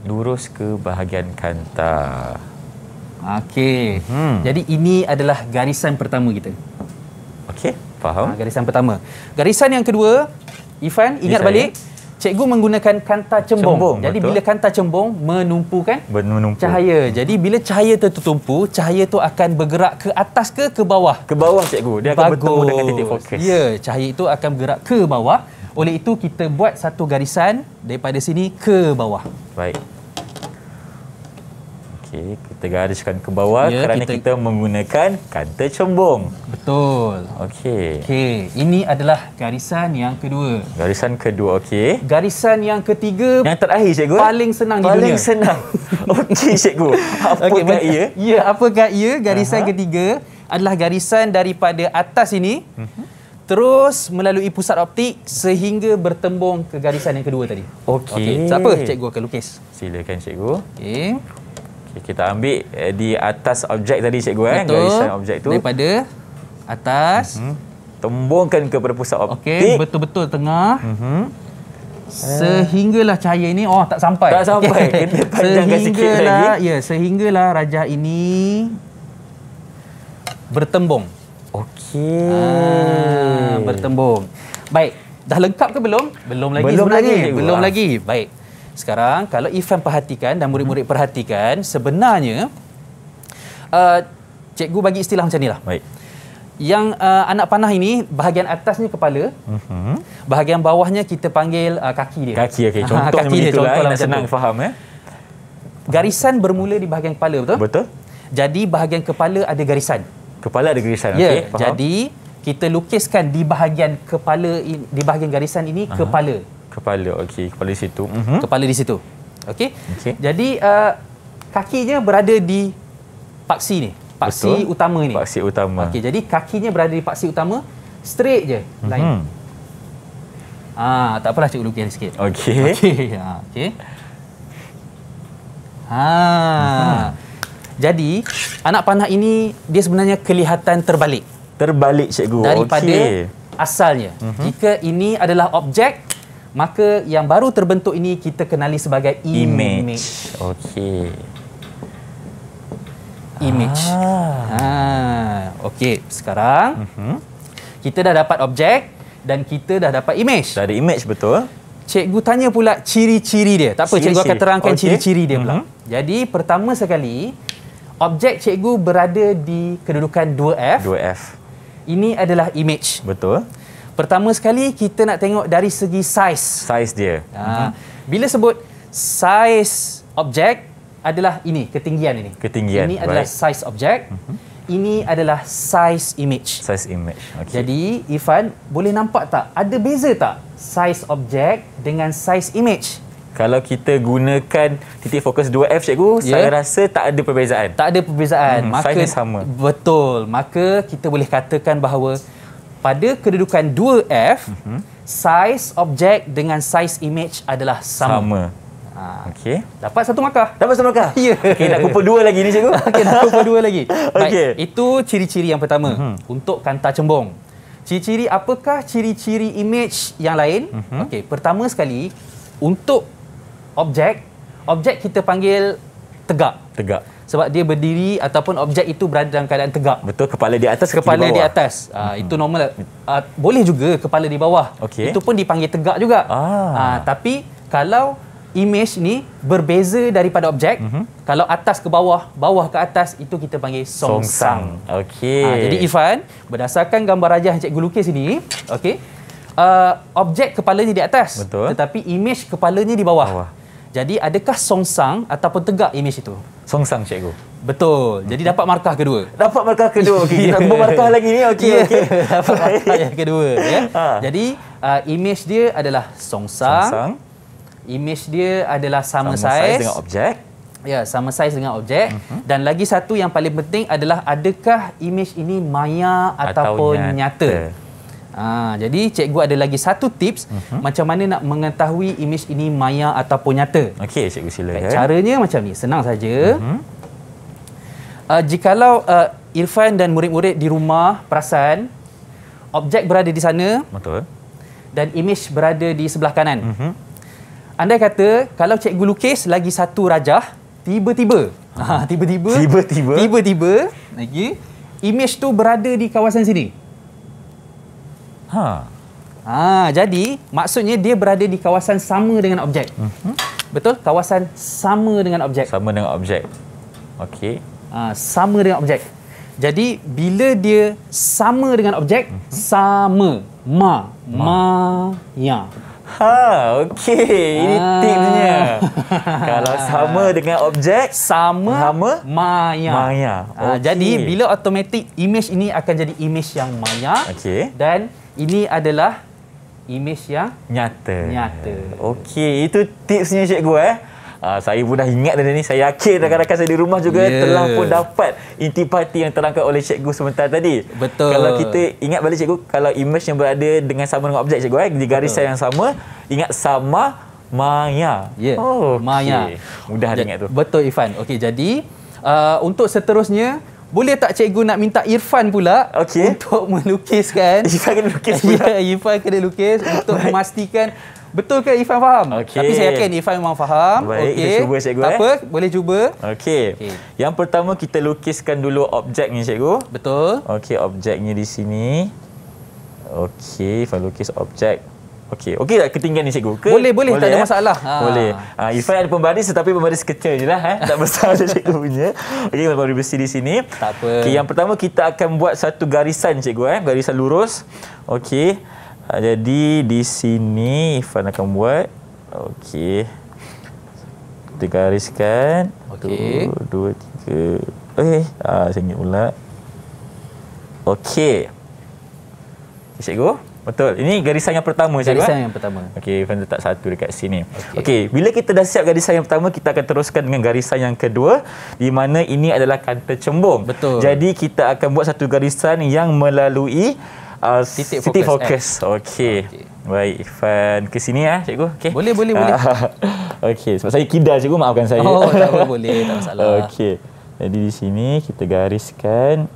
Lurus ke bahagian kanta. Okey. Hmm. Jadi ini adalah garisan pertama kita. Okey, faham. Ha, garisan pertama. Garisan yang kedua, Ifan, ingat Ini balik. Saya. Cikgu menggunakan kanta cembung. cembung Jadi betul. bila kanta cembung menumpu kan? Menumpu. Cahaya. Jadi bila cahaya tertumpu, cahaya tu akan bergerak ke atas ke ke bawah? Ke bawah cikgu. Dia Bagus. bertemu dengan titik fokus. Ya, cahaya itu akan bergerak ke bawah. Oleh itu kita buat satu garisan daripada sini ke bawah. Baik. Okey, kita gariskan ke bawah ya, kerana kita... kita menggunakan kanta cembung. Betul. Okey. Okey, ini adalah garisan yang kedua. Garisan kedua, okey. Garisan yang ketiga. Yang terakhir, cikgu. Paling senang paling di dunia. Paling senang. okey, cikgu. Apakah okay, ia? Ya, apakah ia? Garisan uh-huh. ketiga adalah garisan daripada atas ini. Uh-huh. Terus melalui pusat optik sehingga bertembung ke garisan yang kedua tadi. Okey. Okay. Siapa cikgu akan lukis? Silakan cikgu. Okey. Okay, kita ambil eh, di atas objek tadi cikgu kan, garisan objek tu. Daripada atas. Mm -hmm. Tembungkan kepada pusat optik. Betul-betul tengah. Mm -hmm. Sehinggalah cahaya ini, oh tak sampai. Tak sampai, okay. kena panjangkan sikit lagi. Ya, sehinggalah rajah ini bertembung. Okey. Ah, bertembung. Baik, dah lengkap ke belum? Belum lagi belum sebenarnya. Lagi, belum lagi. Ah. Baik. Sekarang kalau Ifan perhatikan dan murid-murid perhatikan sebenarnya uh, cikgu bagi istilah macam inilah. Baik. Yang uh, anak panah ini bahagian atasnya kepala. Uh-huh. Bahagian bawahnya kita panggil uh, kaki dia. Kaki okey. Contohnya kaki dia, eh, contoh lah, senang faham eh. Garisan bermula di bahagian kepala betul? Betul. Jadi bahagian kepala ada garisan. Kepala ada garisan ya, okey. Jadi kita lukiskan di bahagian kepala di bahagian garisan ini uh-huh. kepala kepala okey kepala di situ mm-hmm. kepala di situ okey okay. jadi uh, kakinya berada di paksi ni paksi Betul. utama ni paksi utama okey jadi kakinya berada di paksi utama straight je mhm. lain. mm-hmm. ah tak apalah cikgu lukis sikit okey ya, okey ha okey mhm. ha jadi anak panah ini dia sebenarnya kelihatan terbalik terbalik cikgu daripada okay. asalnya mm-hmm. jika ini adalah objek maka yang baru terbentuk ini kita kenali sebagai image. image. Okey. Image. Ah. Ha. Okey, sekarang uh-huh. kita dah dapat objek dan kita dah dapat image. Dah ada image betul. Cikgu tanya pula ciri-ciri dia. Tak apa, ciri-ciri. cikgu akan terangkan okay. ciri-ciri dia pula. Uh-huh. Jadi, pertama sekali, objek cikgu berada di kedudukan 2F. 2F. Ini adalah image. Betul. Pertama sekali kita nak tengok dari segi saiz. Saiz dia. Ha. Bila sebut saiz objek adalah ini, ketinggian ini. Ketinggian. Ini adalah right. saiz objek. Mhm. Ini adalah size image. Size image. Okay. Jadi, Ifan, boleh nampak tak? Ada beza tak size objek dengan size image? Kalau kita gunakan titik fokus 2F, cikgu, yeah. saya rasa tak ada perbezaan. Tak ada perbezaan. Hmm, Maka, size sama. Betul. Maka kita boleh katakan bahawa pada kedudukan 2F uh-huh. Mhm. size objek dengan size image adalah sama. sama. Ha. Okey. Dapat satu markah. Dapat satu markah. Ya. Okay, nak kumpul dua lagi ni cikgu. Okay, nak kumpul dua lagi. Okay. Itu ciri-ciri yang pertama uh-huh. untuk kanta cembung. Ciri-ciri apakah ciri-ciri image yang lain? Uh-huh. Okey, pertama sekali untuk objek, objek kita panggil tegak. Tegak sebab dia berdiri ataupun objek itu berada dalam keadaan tegak betul kepala di atas kepala di, bawah. di atas uh, uh itu hmm. normal uh, boleh juga kepala di bawah okay. itu pun dipanggil tegak juga ah. uh, tapi kalau image ni berbeza daripada objek uh-huh. kalau atas ke bawah bawah ke atas itu kita panggil song sang okey uh, jadi Ifan berdasarkan gambar rajah cikgu lukis ini okey Uh, objek kepalanya di atas Betul. tetapi imej kepalanya di bawah. bawah. Jadi adakah songsang ataupun tegak image itu? Songsang cikgu. Betul. Jadi dapat markah kedua. Dapat markah kedua. Okey, kita tambah markah lagi ni. Okey, ya, okey. dapat markah yang kedua, ya. Ha. Jadi, uh, image dia adalah songsang. Song image dia adalah sama, sama saiz. dengan objek. Ya, sama size dengan objek. Uh mhm. -huh. Dan lagi satu yang paling penting adalah adakah image ini maya ataupun Atau nyata. nyata. Ha, jadi cikgu ada lagi satu tips uh-huh. macam mana nak mengetahui imej ini maya ataupun nyata. Okey cikgu sila. Okay, ya. caranya macam ni, senang saja. Uh-huh. Uh, jikalau uh, Irfan dan murid-murid di rumah perasan objek berada di sana. Betul. Dan imej berada di sebelah kanan. Uh-huh. Andai kata kalau cikgu lukis lagi satu rajah tiba-tiba. Uh-huh. tiba-tiba. Tiba-tiba. Lagi imej tu berada di kawasan sini. Ha. Ha, jadi maksudnya dia berada di kawasan sama dengan objek. Hmm. Hmm? Betul? Kawasan sama dengan objek. Sama dengan objek. Okey. Ha, sama dengan objek. Jadi bila dia sama dengan objek, hmm. sama ma ma, ma ya. Ha, okey. Ini ha. tipsnya. Kalau sama dengan objek, sama ma, maya. Maya. Okay. Ha, jadi bila automatic imej ini akan jadi imej yang maya. Okey. Dan ini adalah imej yang nyata. Nyata. Okey, itu tipsnya cikgu eh. Uh, saya pun dah ingat dah ni. Saya yakin rakan-rakan saya di rumah juga yeah. telah pun dapat intipati yang terangkan oleh cikgu sebentar tadi. Betul. Kalau kita ingat balik cikgu, kalau image yang berada dengan sama dengan objek cikgu eh, di garis yang sama, ingat sama maya. Yeah. Oh, okay. maya. Mudah ja- ingat tu. Betul Ifan. Okey, jadi uh, untuk seterusnya boleh tak cikgu nak minta Irfan pula okay. untuk melukiskan? Irfan kena lukis pula. Ya, Irfan kena lukis untuk Baik. memastikan betul ke Irfan faham? Okay. Tapi saya yakin Irfan memang faham. Baik, okay. kita cuba cikgu. Tak eh. apa, boleh cuba. Okey. Okay. Yang pertama kita lukiskan dulu objek ni cikgu. Betul. Okey, objeknya di sini. Okey, Irfan lukis objek. Okey, okey tak ketinggian ni cikgu ke? Boleh, boleh, boleh tak ada eh? masalah. Ah. Boleh. Ha. Ah, Ifan ada pembaris tetapi pembaris kecil je lah. Eh? Tak besar je cikgu punya. Okey, kita boleh bersih di sini. Tak apa. Okay, yang pertama kita akan buat satu garisan cikgu. Eh? Garisan lurus. Okey. Uh, jadi di sini Ifan akan buat. Okey. Kita gariskan. Okey. Dua, dua, tiga. Eh, okay. uh, saya ingat pula. Okey. Cikgu. Betul. Ini garisan yang pertama garisan saja. Eh? Garisan yang pertama. Okey, Ivan letak satu dekat sini. Okey, okay, bila kita dah siap garisan yang pertama, kita akan teruskan dengan garisan yang kedua di mana ini adalah kanta cembung. Betul. Jadi kita akan buat satu garisan yang melalui uh, titik fokus. Titik fokus. Eh. Okey. Okay. Baik, Ivan ke sini ah, cikgu. Okey. Boleh, boleh, boleh. Okey, sebab saya kidal cikgu, maafkan saya. Oh, tak apa, boleh, tak masalah. Okey. Jadi di sini kita gariskan.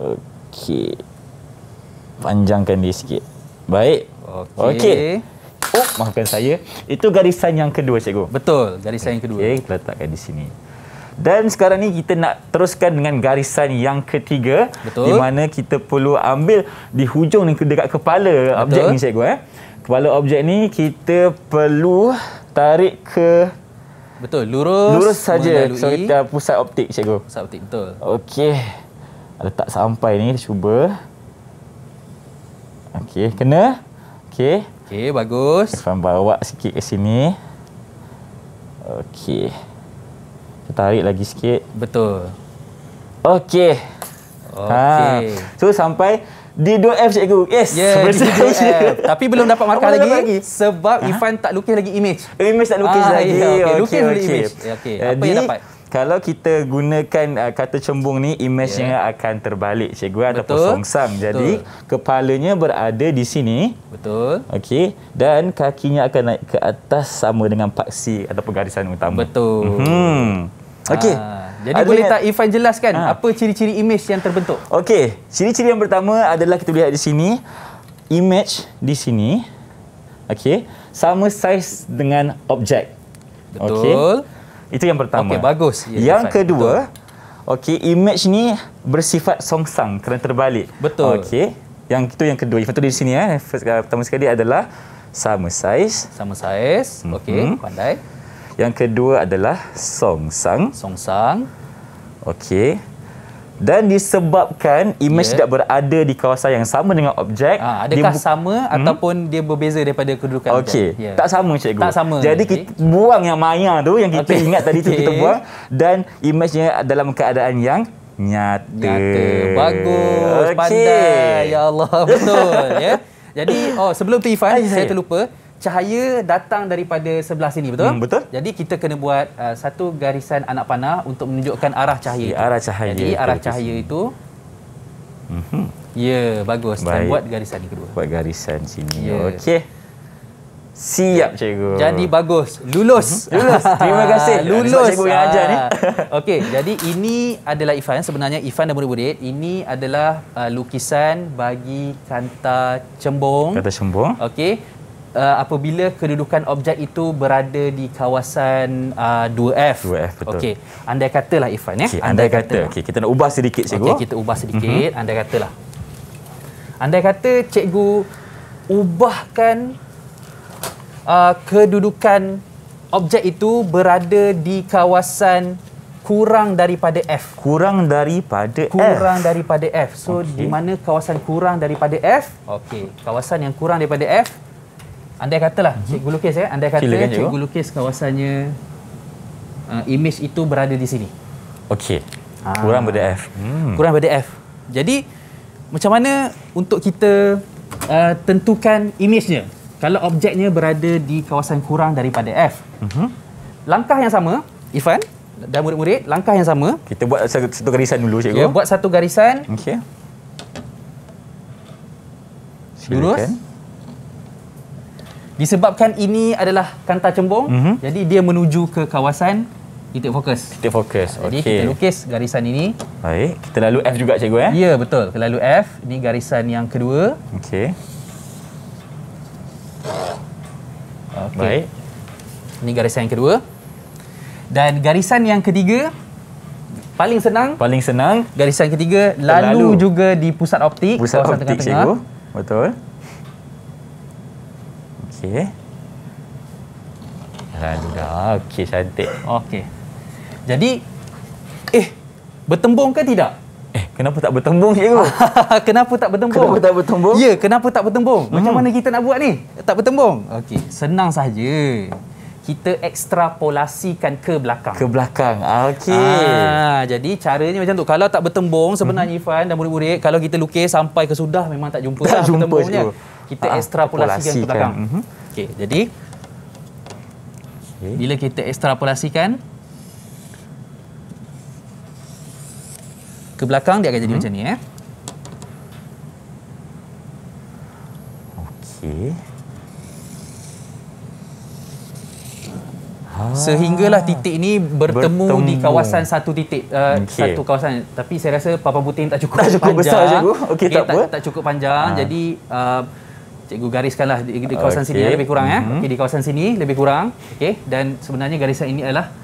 Okey panjangkan dia sikit. Baik. Okey. Okay. Oh, maafkan saya. Itu garisan yang kedua, cikgu. Betul, garisan yang kedua. Okey, kita letakkan di sini. Dan sekarang ni kita nak teruskan dengan garisan yang ketiga. Betul. Di mana kita perlu ambil di hujung ni dekat kepala Betul. objek ni, cikgu. Eh. Kepala objek ni kita perlu tarik ke Betul, lurus. Lurus saja. So kita pusat optik, cikgu. Pusat optik, betul. Okey. Ada tak sampai ni, cuba. Okey, kena. Okey. Okey, bagus. Irfan bawa sikit ke sini. Okey. Kita tarik lagi sikit. Betul. Okey. Ha. Okey. Ha. So sampai di 2F cikgu. Yes. Yes. di 2F. Tapi belum dapat markah lagi, lagi sebab ha? Irfan tak lukis lagi image. Image tak lukis ah, lagi. Yeah, okay. Okay, lukis okay. image. Ya, okay. Apa Jadi, yang dapat? kalau kita gunakan uh, kata cembung ni imejnya yeah. akan terbalik cikgu ada ataupun songsang jadi Betul. kepalanya berada di sini Betul. Okey dan kakinya akan naik ke atas sama dengan paksi atau garisan utama. Betul. Mhm. Okey. Ah, jadi Adalah, boleh tak Ifan jelaskan ha. apa ciri-ciri imej yang terbentuk? Okey, ciri-ciri yang pertama adalah kita lihat di sini imej di sini. Okey, sama saiz dengan objek. Betul. Okay. Itu yang pertama. Okey, bagus. Ya, yang Zain. kedua, okey, image ni bersifat songsang kerana terbalik. Betul. Okey. Yang itu yang kedua. Yang di sini eh. First, uh, pertama sekali adalah sama saiz. Sama saiz. Okey, mm-hmm. pandai. Yang kedua adalah songsang. Songsang. Okey dan disebabkan image yeah. tidak berada di kawasan yang sama dengan objek ha, adakah dia bu- sama hmm? ataupun dia berbeza daripada kedudukan objek okey yeah. tak sama cikgu tak sama jadi okay. kita buang yang maya tu yang kita okay. ingat tadi tu okay. kita buang dan image dalam keadaan yang nyata nyata bagus okay. pandai ya Allah betul yeah. jadi oh sebelum tu Ifan saya terlupa cahaya datang daripada sebelah sini betul? Hmm, betul. Jadi kita kena buat uh, satu garisan anak panah untuk menunjukkan arah cahaya. Ya, arah cahaya. Jadi arah cahaya itu. Mhm. Ya, bagus. Baik. Dan buat garisan yang kedua. Buat garisan sini. Ya. Okey. Siap cikgu. Jadi bagus. Lulus. Mhm. Lulus. Terima kasih. Lulus. Sebab cikgu yang ajar ni. Okey, jadi ini adalah Ifan sebenarnya Ifan dan murid-murid. Ini adalah uh, lukisan bagi kanta cembung. Kanta cembung. Okey uh, apabila kedudukan objek itu berada di kawasan uh, 2F. 2F betul. Okey, andai katalah Ifan ya. Okay, andai, andai kata. kata. Okey, kita nak ubah sedikit cikgu. Okey, ya. kita ubah sedikit. Mm-hmm. Andai katalah. Andai kata cikgu ubahkan uh, kedudukan objek itu berada di kawasan kurang daripada F. Kurang daripada kurang F. Kurang daripada F. So okay. di mana kawasan kurang daripada F? Okey, kawasan yang kurang daripada F Andai katalah uh-huh. cikgu lukis eh, andai kata Silakan cikgu lukis kawasannya uh, image itu berada di sini. Okey. Ah. Kurang berada f, Hmm. Kurang f. Jadi macam mana untuk kita uh, tentukan imejnya? Kalau objeknya berada di kawasan kurang daripada F. Uh-huh. Langkah yang sama, Ifan dan murid-murid, langkah yang sama. Kita buat satu, garisan dulu, cikgu. Kita ya, buat satu garisan. Okey. Lurus. Silakan. Disebabkan ini adalah kanta cembung, mm-hmm. jadi dia menuju ke kawasan titik fokus. Titik fokus. Okey. Jadi kita lukis garisan ini. Baik, kita lalu F juga cikgu eh. Ya, betul. Kita lalu F. Ini garisan yang kedua. Okey. Okay. Baik. Ini garisan yang kedua. Dan garisan yang ketiga paling senang. Paling senang. Garisan ketiga lalu, lalu. juga di pusat optik, pusat kawasan optik, tengah-tengah. Betul. Okey. Lalu dah. Okey, cantik. Okey. Jadi, eh, bertembung ke tidak? Eh, kenapa tak bertembung, cikgu? kenapa tak bertembung? Kenapa tak bertembung? Ya, kenapa tak bertembung? Hmm. Macam mana kita nak buat ni? Tak bertembung? Okey, senang saja. Kita ekstrapolasikan ke belakang. Ke belakang. Ah, okey. Ah, jadi caranya macam tu. Kalau tak bertembung sebenarnya, hmm. Ifan dan murid-murid, kalau kita lukis sampai ke sudah, memang tak jumpa. Tak lah jumpa, cikgu kita ha, ekstrapolasikan ke belakang. Mm-hmm. Okey, jadi okay. bila kita ekstrapolasikan ke belakang dia akan jadi hmm. macam ni eh. Okey. Ah. Sehinggalah titik ini bertemu, bertemu di kawasan satu titik uh, eh, okay. satu kawasan tapi saya rasa papan putih tak cukup panjang. Tak cukup besar je. Okey okay, tak, tak Tak cukup panjang. Ha. Jadi uh, cikgu gariskanlah di, di kawasan okay. sini ya, lebih kurang mm-hmm. ya. Mhm. Okey di kawasan sini lebih kurang. Okey dan sebenarnya garisan ini adalah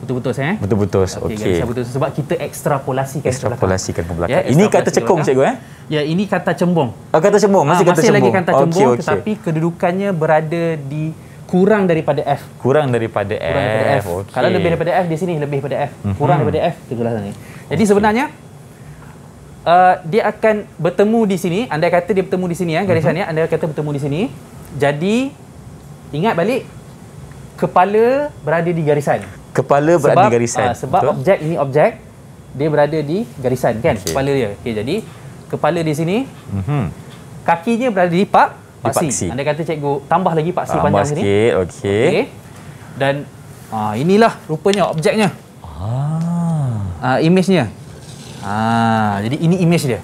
putus-putus eh. Putus-putus. Okey. Okay. putus sebab kita ekstrapolasikan ekstrapolasikan ke belakang. Ya, ini kata cekung cikgu eh? Ya, ini kata cembung. Oh, kata cembung, masih ha, kata cembung. Masih lagi kata cembung okay, okay. tetapi kedudukannya berada di kurang daripada F. Kurang daripada F. Kurang daripada F. Okay. Kalau lebih daripada F di sini lebih daripada F. Mhm. Kurang mm-hmm. daripada F itulah sini. Jadi okay. sebenarnya uh, dia akan bertemu di sini. Anda kata dia bertemu di sini, eh, garisannya. Mhm. Uh-huh. Eh. Anda kata bertemu di sini. Jadi, ingat balik, kepala berada di garisan. Kepala berada sebab, di garisan. Uh, sebab Betul. objek ini objek, dia berada di garisan, kan? Okay. Kepala dia. Okay, jadi, kepala di sini, uh-huh. kakinya berada di pak, paksi. paksi. Anda kata, cikgu, tambah lagi paksi tambah panjang sikit. sini. Tambah okay. okey. Dan, uh, inilah rupanya objeknya. Ah. Uh, ah, imejnya. Ha, jadi ini image dia.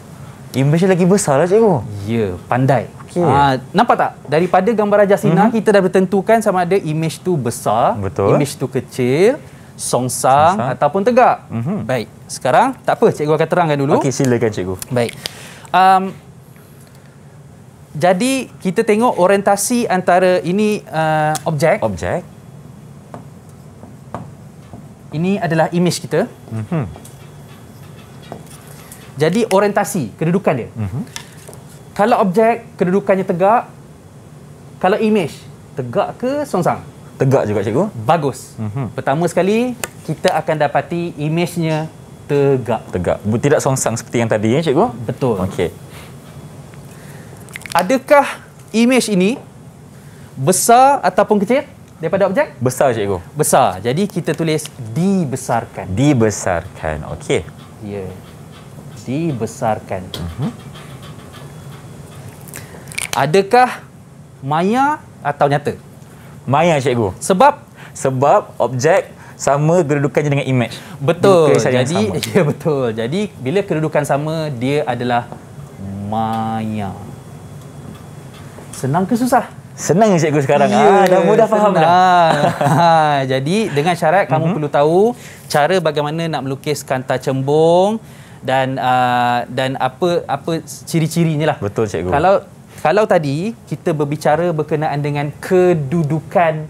Image dia lagi besar lah cikgu. Ya, pandai. Okay. Ha, nampak tak? Daripada gambar Raja Sina, mm-hmm. kita dah bertentukan sama ada image tu besar, Betul. image tu kecil, songsang, songsang. ataupun tegak. Mm-hmm. Baik, sekarang tak apa cikgu akan terangkan dulu. Okey, silakan cikgu. Baik. Um, jadi kita tengok orientasi antara ini uh, objek. Objek. Ini adalah image kita. Mm-hmm. Jadi orientasi kedudukan dia. Mm-hmm. Kalau objek kedudukannya tegak, kalau image tegak ke songsang? Tegak juga cikgu. Bagus. Mm-hmm. Pertama sekali kita akan dapati imejnya tegak. Tegak. bukan Tidak songsang seperti yang tadi ya cikgu? Betul. Okey. Adakah image ini besar ataupun kecil daripada objek? Besar cikgu. Besar. Jadi kita tulis dibesarkan. Dibesarkan. Okey. Ya. Yeah dibesarkan. Uh-huh. Adakah maya atau nyata? Maya, cikgu. Sebab? Sebab objek sama kedudukannya dengan imej. Betul. Jadi, ya betul. Jadi, bila kedudukan sama, dia adalah maya. Senang ke susah? Senang cikgu sekarang. Ya, ah, dah mudah faham dah. Ha, jadi, dengan syarat kamu uh-huh. perlu tahu cara bagaimana nak melukis kanta cembung, dan uh, dan apa apa ciri-cirinya ciri lah. Betul cikgu. Kalau kalau tadi kita berbicara berkenaan dengan kedudukan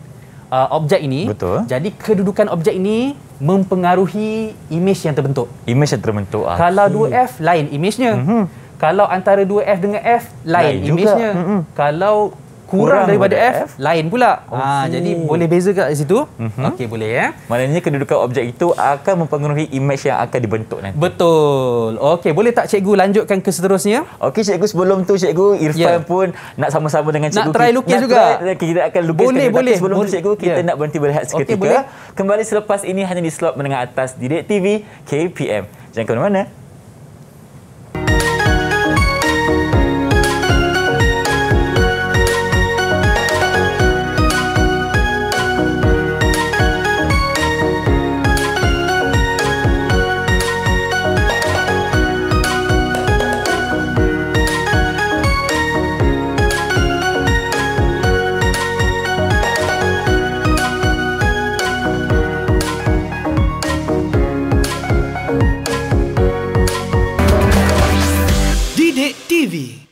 uh, objek ini. Betul. Jadi kedudukan objek ini mempengaruhi imej yang terbentuk. Imej yang terbentuk. Ah. Kalau hmm. dua F lain imejnya. Mm-hmm. Kalau antara 2F dengan F lain, lain imejnya. Mm-hmm. Kalau kurang, kurang daripada, daripada F, F lain pula. Ah, okay. Oh, ha, jadi boleh beza kat situ. Mm-hmm. Okey boleh ya. Maknanya kedudukan objek itu akan mempengaruhi image yang akan dibentuk nanti. Betul. Okey boleh tak cikgu lanjutkan ke seterusnya? Okey cikgu sebelum tu cikgu Irfan yeah. pun nak sama-sama dengan cikgu. Nak try lukis nak juga. Try, kita akan lukis. Boleh tapi boleh. Sebelum boleh. tu cikgu kita yeah. nak berhenti berehat seketika. Okay, Kembali selepas ini hanya di slot menengah atas Direct TV KPM. Jangan ke mana-mana.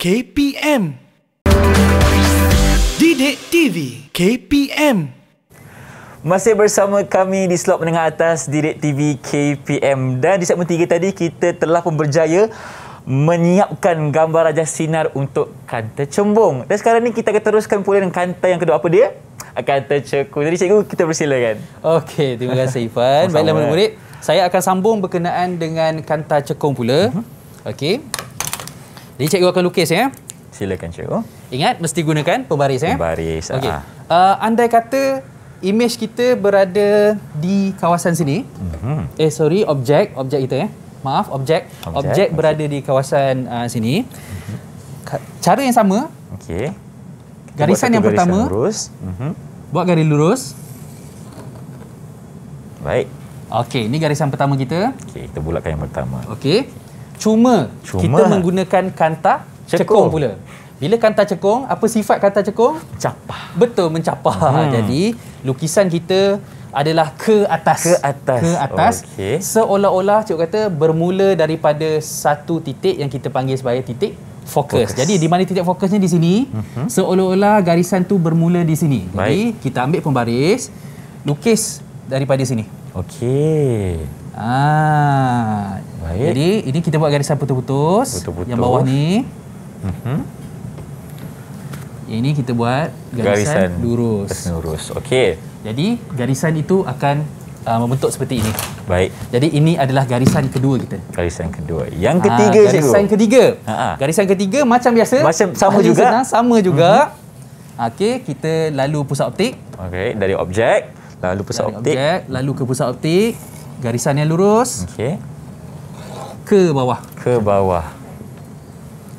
KPM. Didik TV KPM. Masih bersama kami di slot menengah atas Direct TV KPM dan di segmen 3 tadi kita telah pun berjaya menyiapkan gambar Raja Sinar untuk kanta cembung. Dan sekarang ni kita akan teruskan pula dengan kanta yang kedua. Apa dia? Akan ah, tercekul. Jadi cikgu kita bersilakan. Okey, terima kasih Ifan. Baiklah murid-murid. Saya akan sambung berkenaan dengan kanta cekung pula. Uh-huh. Okey. Ni cikgu akan lukis ya. Silakan cikgu. Ingat mesti gunakan pembaris ya. Pembaris. Okey. Uh, andai kata imej kita berada di kawasan sini. Mm-hmm. Eh sorry, objek, objek kita ya. Maaf, objek. Objek, objek berada di kawasan uh, sini. Mm-hmm. Cara yang sama. Okey. Garisan yang garisan pertama. Lurus. Mm-hmm. Buat garis lurus. Baik. Okey, ini garisan pertama kita. Okey, kita bulatkan yang pertama. Okey cuma, cuma kita menggunakan kanta cekung. cekung pula. Bila kanta cekung, apa sifat kanta cekung? Capah. Betul, mencapah. Hmm. Jadi, lukisan kita adalah ke atas. Ke atas. Ke atas. Okay. Seolah-olah, cikgu kata, bermula daripada satu titik yang kita panggil sebagai titik fokus. fokus. Jadi, di mana titik fokusnya? Di sini. Hmm. Seolah-olah garisan tu bermula di sini. Baik. Jadi, kita ambil pembaris, lukis daripada sini. Okey. Ah. Baik. Jadi ini kita buat garisan putus-putus. Yang bawah ni. Mhm. Ini kita buat garisan, garisan lurus. Lurus. Okey. Jadi garisan itu akan uh, membentuk seperti ini. Baik. Jadi ini adalah garisan kedua kita. Garisan kedua. Yang ah, ketiga ha, garisan cikgu. ketiga. Ha-ha. Garisan ketiga macam biasa. Macam sama juga. Senang, sama juga. Mm-hmm. Okey, kita lalu pusat optik. Okey, dari objek lalu pusat dari optik. Objek, lalu ke pusat optik garisan yang lurus. Okey. Ke bawah. Ke bawah.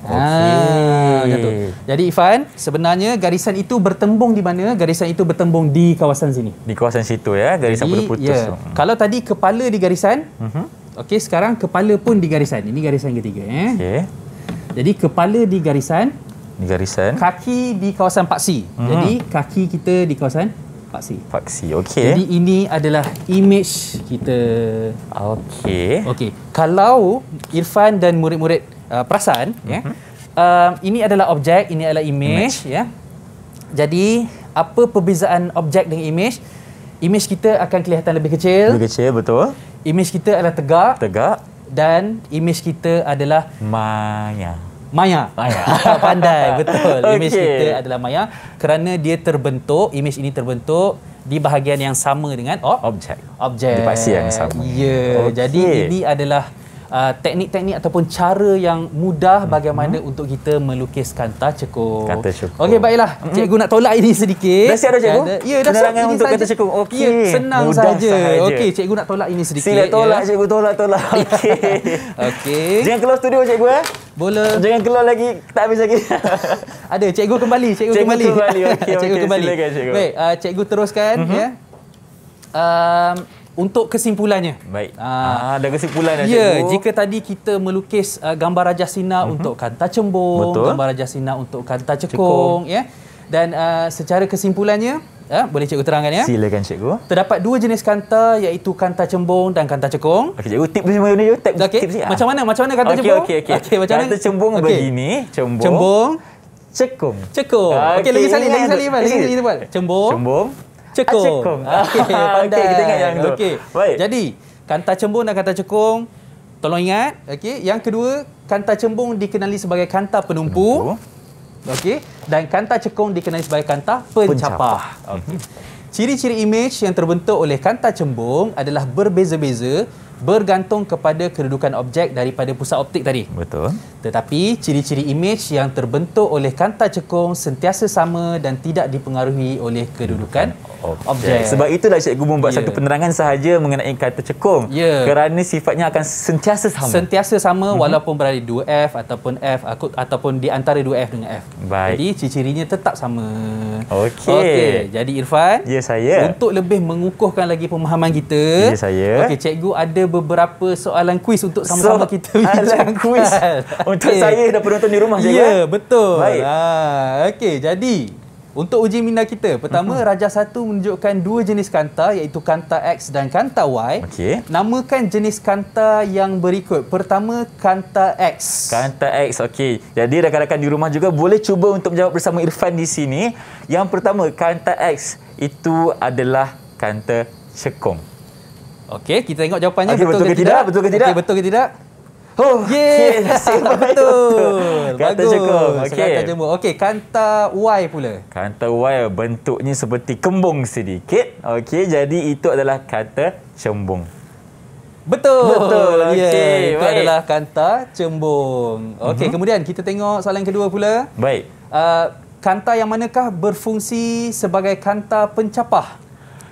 Okey. Ah, Jadi Ifan, sebenarnya garisan itu bertembung di mana? Garisan itu bertembung di kawasan sini. Di kawasan situ ya, garisan Jadi, putus Yeah. So. Kalau tadi kepala di garisan, Uh-huh. Okey, sekarang kepala pun di garisan. Ini garisan ketiga ya. Eh. Okey. Jadi kepala di garisan di garisan. Kaki di kawasan paksi. Uh-huh. Mhm. Jadi kaki kita di kawasan Faksi. Faksi. Okey. Jadi ini adalah image kita. Okey. Okey. Kalau Irfan dan murid-murid uh, perasan mm-hmm. ya. Yeah, mhm. um, ini adalah objek, ini adalah image, image. ya. Yeah. Jadi apa perbezaan objek dengan image? Image kita akan kelihatan lebih kecil. Lebih kecil, betul. Image kita adalah tegak. Tegak. Dan image kita adalah maya. Maya. Maya. Pandai, betul. Okay. Image kita adalah maya kerana dia terbentuk, Imej ini terbentuk di bahagian yang sama dengan oh, objek. Objek. Di pasir yang sama. Ya, yeah. okay. jadi ini adalah Uh, teknik-teknik ataupun cara yang mudah mhm. bagaimana hmm. untuk kita melukiskan kata cekung. Kata cekung. Okey baiklah. Hmm. Cikgu nak tolak ini sedikit. Dah siap dah cikgu? Ya dah siap. Penerangan untuk kata cekung. Okey. Ya, senang mudah sahaja. sahaja. Okey cikgu nak tolak ini sedikit. Sila tolak ya. cikgu tolak tolak. Okey. okay. Jangan keluar studio cikgu eh. Boleh. Jangan keluar lagi. Tak habis lagi. Ada cikgu kembali. Cikgu, cikgu kembali. Okey, Okay, cikgu kembali. Baik uh, cikgu teruskan. Mhm. ya. Um, untuk kesimpulannya. Baik. Ah, ah ada kesimpulan Ya, jika tadi kita melukis uh, gambar Raja Sina uh-huh. untuk Kanta Cembung, Betul. gambar Raja Sina untuk Kanta Cekung, Cekung. ya. Dan uh, secara kesimpulannya, uh, boleh cikgu terangkan ya? Silakan cikgu. Terdapat dua jenis kanta iaitu kanta cembung dan kanta cekung. Okey cikgu tip macam mana tip okay. Macam mana macam mana kanta okay, cembung? Okey okey okey. Okay, kanta cembung okay. begini, cembung. Cembung. Cekung. Cekung. Okey okay, lagi sekali lagi sekali Lagi sekali Pak. Cembung. cembung cekung. Ah, ah, okey, pandai. Okay, kita ingat yang tu. Okey. Jadi, kanta cembung dan kanta cekung tolong ingat. Okey, yang kedua, kanta cembung dikenali sebagai kanta penumpu. penumpu. Okey, dan kanta cekung dikenali sebagai kanta pencapah. pencapah. Okey. Ciri-ciri imej yang terbentuk oleh kanta cembung adalah berbeza-beza bergantung kepada kedudukan objek daripada pusat optik tadi. Betul. Tetapi ciri-ciri imej yang terbentuk oleh kanta cekung sentiasa sama dan tidak dipengaruhi oleh kedudukan objek. objek. Sebab itulah cikgu membuat yeah. satu penerangan sahaja mengenai kanta cekung yeah. kerana sifatnya akan sentiasa sama. Sentiasa sama mm-hmm. walaupun berada di 2F ataupun F ataupun di antara 2F dengan F. Baik. Jadi ciri-cirinya tetap sama. Okey. Okay. Jadi Irfan, ya yes, saya. Untuk lebih mengukuhkan lagi pemahaman kita, ya yes, saya. Okey, cikgu ada beberapa soalan kuis untuk sama-sama so, kita bincang kuis untuk okay. saya dan penonton di rumah ya yeah, betul Baik. ha okey jadi untuk uji minda kita, pertama uh-huh. Raja satu menunjukkan dua jenis kanta iaitu kanta X dan kanta Y. Okay. Namakan jenis kanta yang berikut. Pertama, kanta X. Kanta X, okey. Jadi rakan-rakan di rumah juga boleh cuba untuk menjawab bersama Irfan di sini. Yang pertama, kanta X itu adalah kanta cekong. Okey, kita tengok jawapannya okay, betul, betul ke, tidak? tidak? Betul ke tidak? Okay, betul ke tidak? Oh, ye, okay, betul. Kata cukup. Okey. Kata jemur. Okey, kanta Y pula. Kanta Y bentuknya seperti kembung sedikit. Okey, jadi itu adalah kata cembung. Betul. Betul. Okey, yeah, itu baik. adalah kanta cembung. Okey, mm-hmm. kemudian kita tengok soalan kedua pula. Baik. Uh, kanta yang manakah berfungsi sebagai kanta pencapah?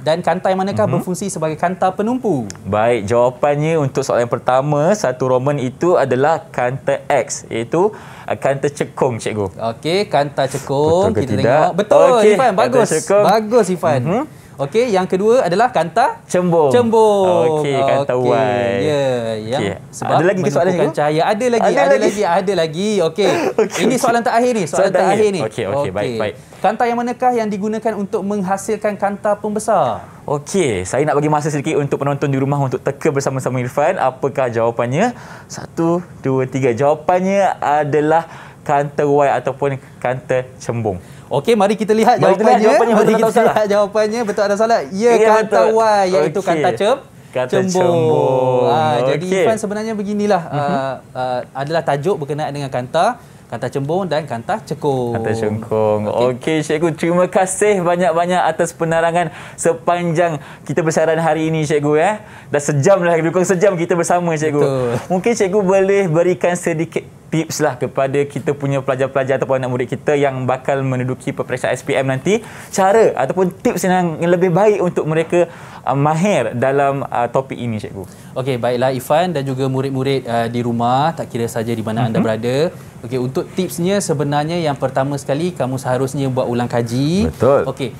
dan kantai manakah mm-hmm. berfungsi sebagai kantar penumpu? Baik, jawapannya untuk soalan yang pertama, satu roman itu adalah kantar X iaitu uh, kantar cekung cikgu. Okey, kantar cekung Betul ke kita tidak? tengok. Betul okay, Ifan, bagus. Bagus Ifan. Mm-hmm. Okey, yang kedua adalah kanta cembung. Cembung. Okey, kanta okay. wai. Ya, yeah. yang okay. sebab ada lagi ke soalan ni? Cahaya ada lagi, ada, ada lagi. lagi, ada lagi. Okey. okay. Ini soalan terakhir ni, soalan, soalan terakhir ni. Okey, okey, okay. baik, baik. Kanta yang manakah yang digunakan untuk menghasilkan kanta pembesar? Okey, saya nak bagi masa sedikit untuk penonton di rumah untuk teka bersama-sama Irfan. Apakah jawapannya? Satu, dua, tiga. Jawapannya adalah kanta wai ataupun kanta cembung. Okey, mari kita lihat mari jawapannya. Kita lihat jawapannya. Mari kita lihat salah. jawapannya. Betul ada salah? Ya, ya kata betul. Y ya, iaitu okay. kata cem. Kata cembung. cembung. Ha, ah, okay. Jadi, Ivan sebenarnya beginilah. Uh -huh. uh, uh, adalah tajuk berkenaan dengan kanta kantah cembung dan kantah cekung. Kantah cengkung. Okey, okay, cikgu terima kasih banyak-banyak atas penerangan sepanjang kita bersiaran hari ini cikgu ya. Eh. Dah sejam lah, lebih kurang sejam kita bersama cikgu. Betul. Mungkin cikgu boleh berikan sedikit tips lah kepada kita punya pelajar-pelajar ataupun anak murid kita yang bakal menduduki peperiksaan SPM nanti. Cara ataupun tips yang lebih baik untuk mereka uh, mahir dalam uh, topik ini cikgu. Okey baiklah Ifan dan juga murid-murid uh, di rumah tak kira saja di mana mm-hmm. anda mhm. berada. Okey untuk tipsnya sebenarnya yang pertama sekali kamu seharusnya buat ulang kaji. Betul. Okey.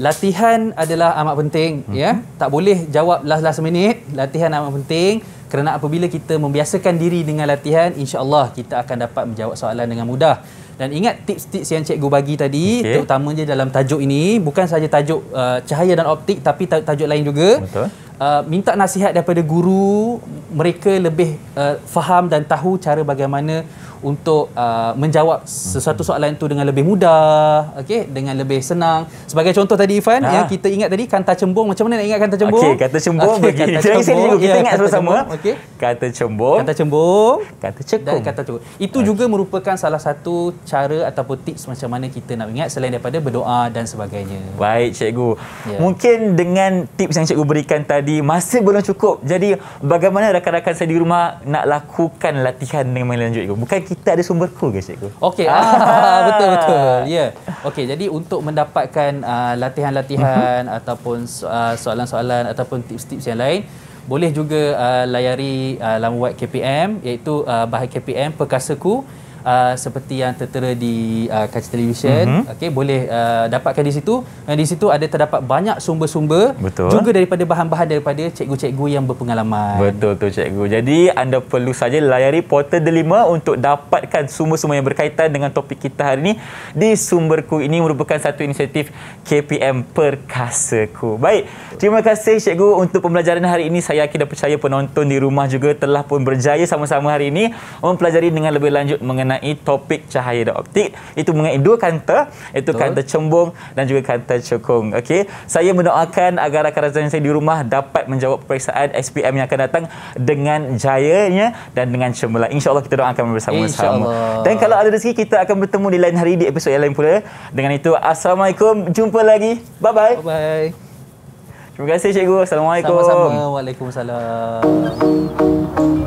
Latihan adalah amat penting mm-hmm. ya. Tak boleh jawab last-last minit. Latihan amat penting kerana apabila kita membiasakan diri dengan latihan insya-Allah kita akan dapat menjawab soalan dengan mudah. Dan ingat tips-tips yang cikgu bagi tadi, okay. terutamanya dalam tajuk ini, bukan saja tajuk uh, cahaya dan optik tapi taj tajuk lain juga. Betul. Uh, minta nasihat daripada guru, mereka lebih uh, faham dan tahu cara bagaimana untuk uh, menjawab sesuatu soalan itu dengan lebih mudah okey dengan lebih senang sebagai contoh tadi Ifan ha. ya kita ingat tadi kanta cembung macam mana nak ingat kanta cembung okey kata cembung okay, begini kata cembung, ya, cembung, kita ingat sama-sama okey kata cembung kata cembung kata cekung dan kata cekung itu okay. Ah. juga merupakan salah satu cara ataupun tips macam mana kita nak ingat selain daripada berdoa dan sebagainya baik cikgu ya. mungkin dengan tips yang cikgu berikan tadi masih belum cukup jadi bagaimana rakan-rakan saya di rumah nak lakukan latihan dengan lanjut cikgu bukan kita ada sumber cool ke cikgu? Okey, ah. Ah, betul betul. Ya. Yeah. Okey, jadi untuk mendapatkan ah, latihan-latihan uh ataupun uh, soalan-soalan ataupun tips-tips yang lain, boleh juga uh, layari uh, laman web KPM iaitu uh, bahagian KPM Perkasaku Uh, seperti yang tertera di uh, kaca televisyen mm-hmm. okey boleh uh, dapatkan di situ dan di situ ada terdapat banyak sumber-sumber juga daripada bahan-bahan daripada cikgu-cikgu yang berpengalaman betul tu cikgu jadi anda perlu saja layari portal delima untuk dapatkan sumber-sumber yang berkaitan dengan topik kita hari ini di sumberku ini merupakan satu inisiatif KPM Perkasaku baik terima kasih cikgu untuk pembelajaran hari ini saya yakin dan percaya penonton di rumah juga telah pun berjaya sama-sama hari ini mempelajari dengan lebih lanjut mengenai mengenai topik cahaya dan optik itu mengenai dua kanta iaitu kanta cembung dan juga kanta cekung okey saya mendoakan agar rakan-rakan saya di rumah dapat menjawab periksaan SPM yang akan datang dengan jayanya dan dengan cemerlang insyaallah kita doakan bersama-sama dan kalau ada rezeki kita akan bertemu di lain hari di episod yang lain pula dengan itu assalamualaikum jumpa lagi bye bye bye bye Terima kasih cikgu. Assalamualaikum. Sama-sama. Waalaikumsalam.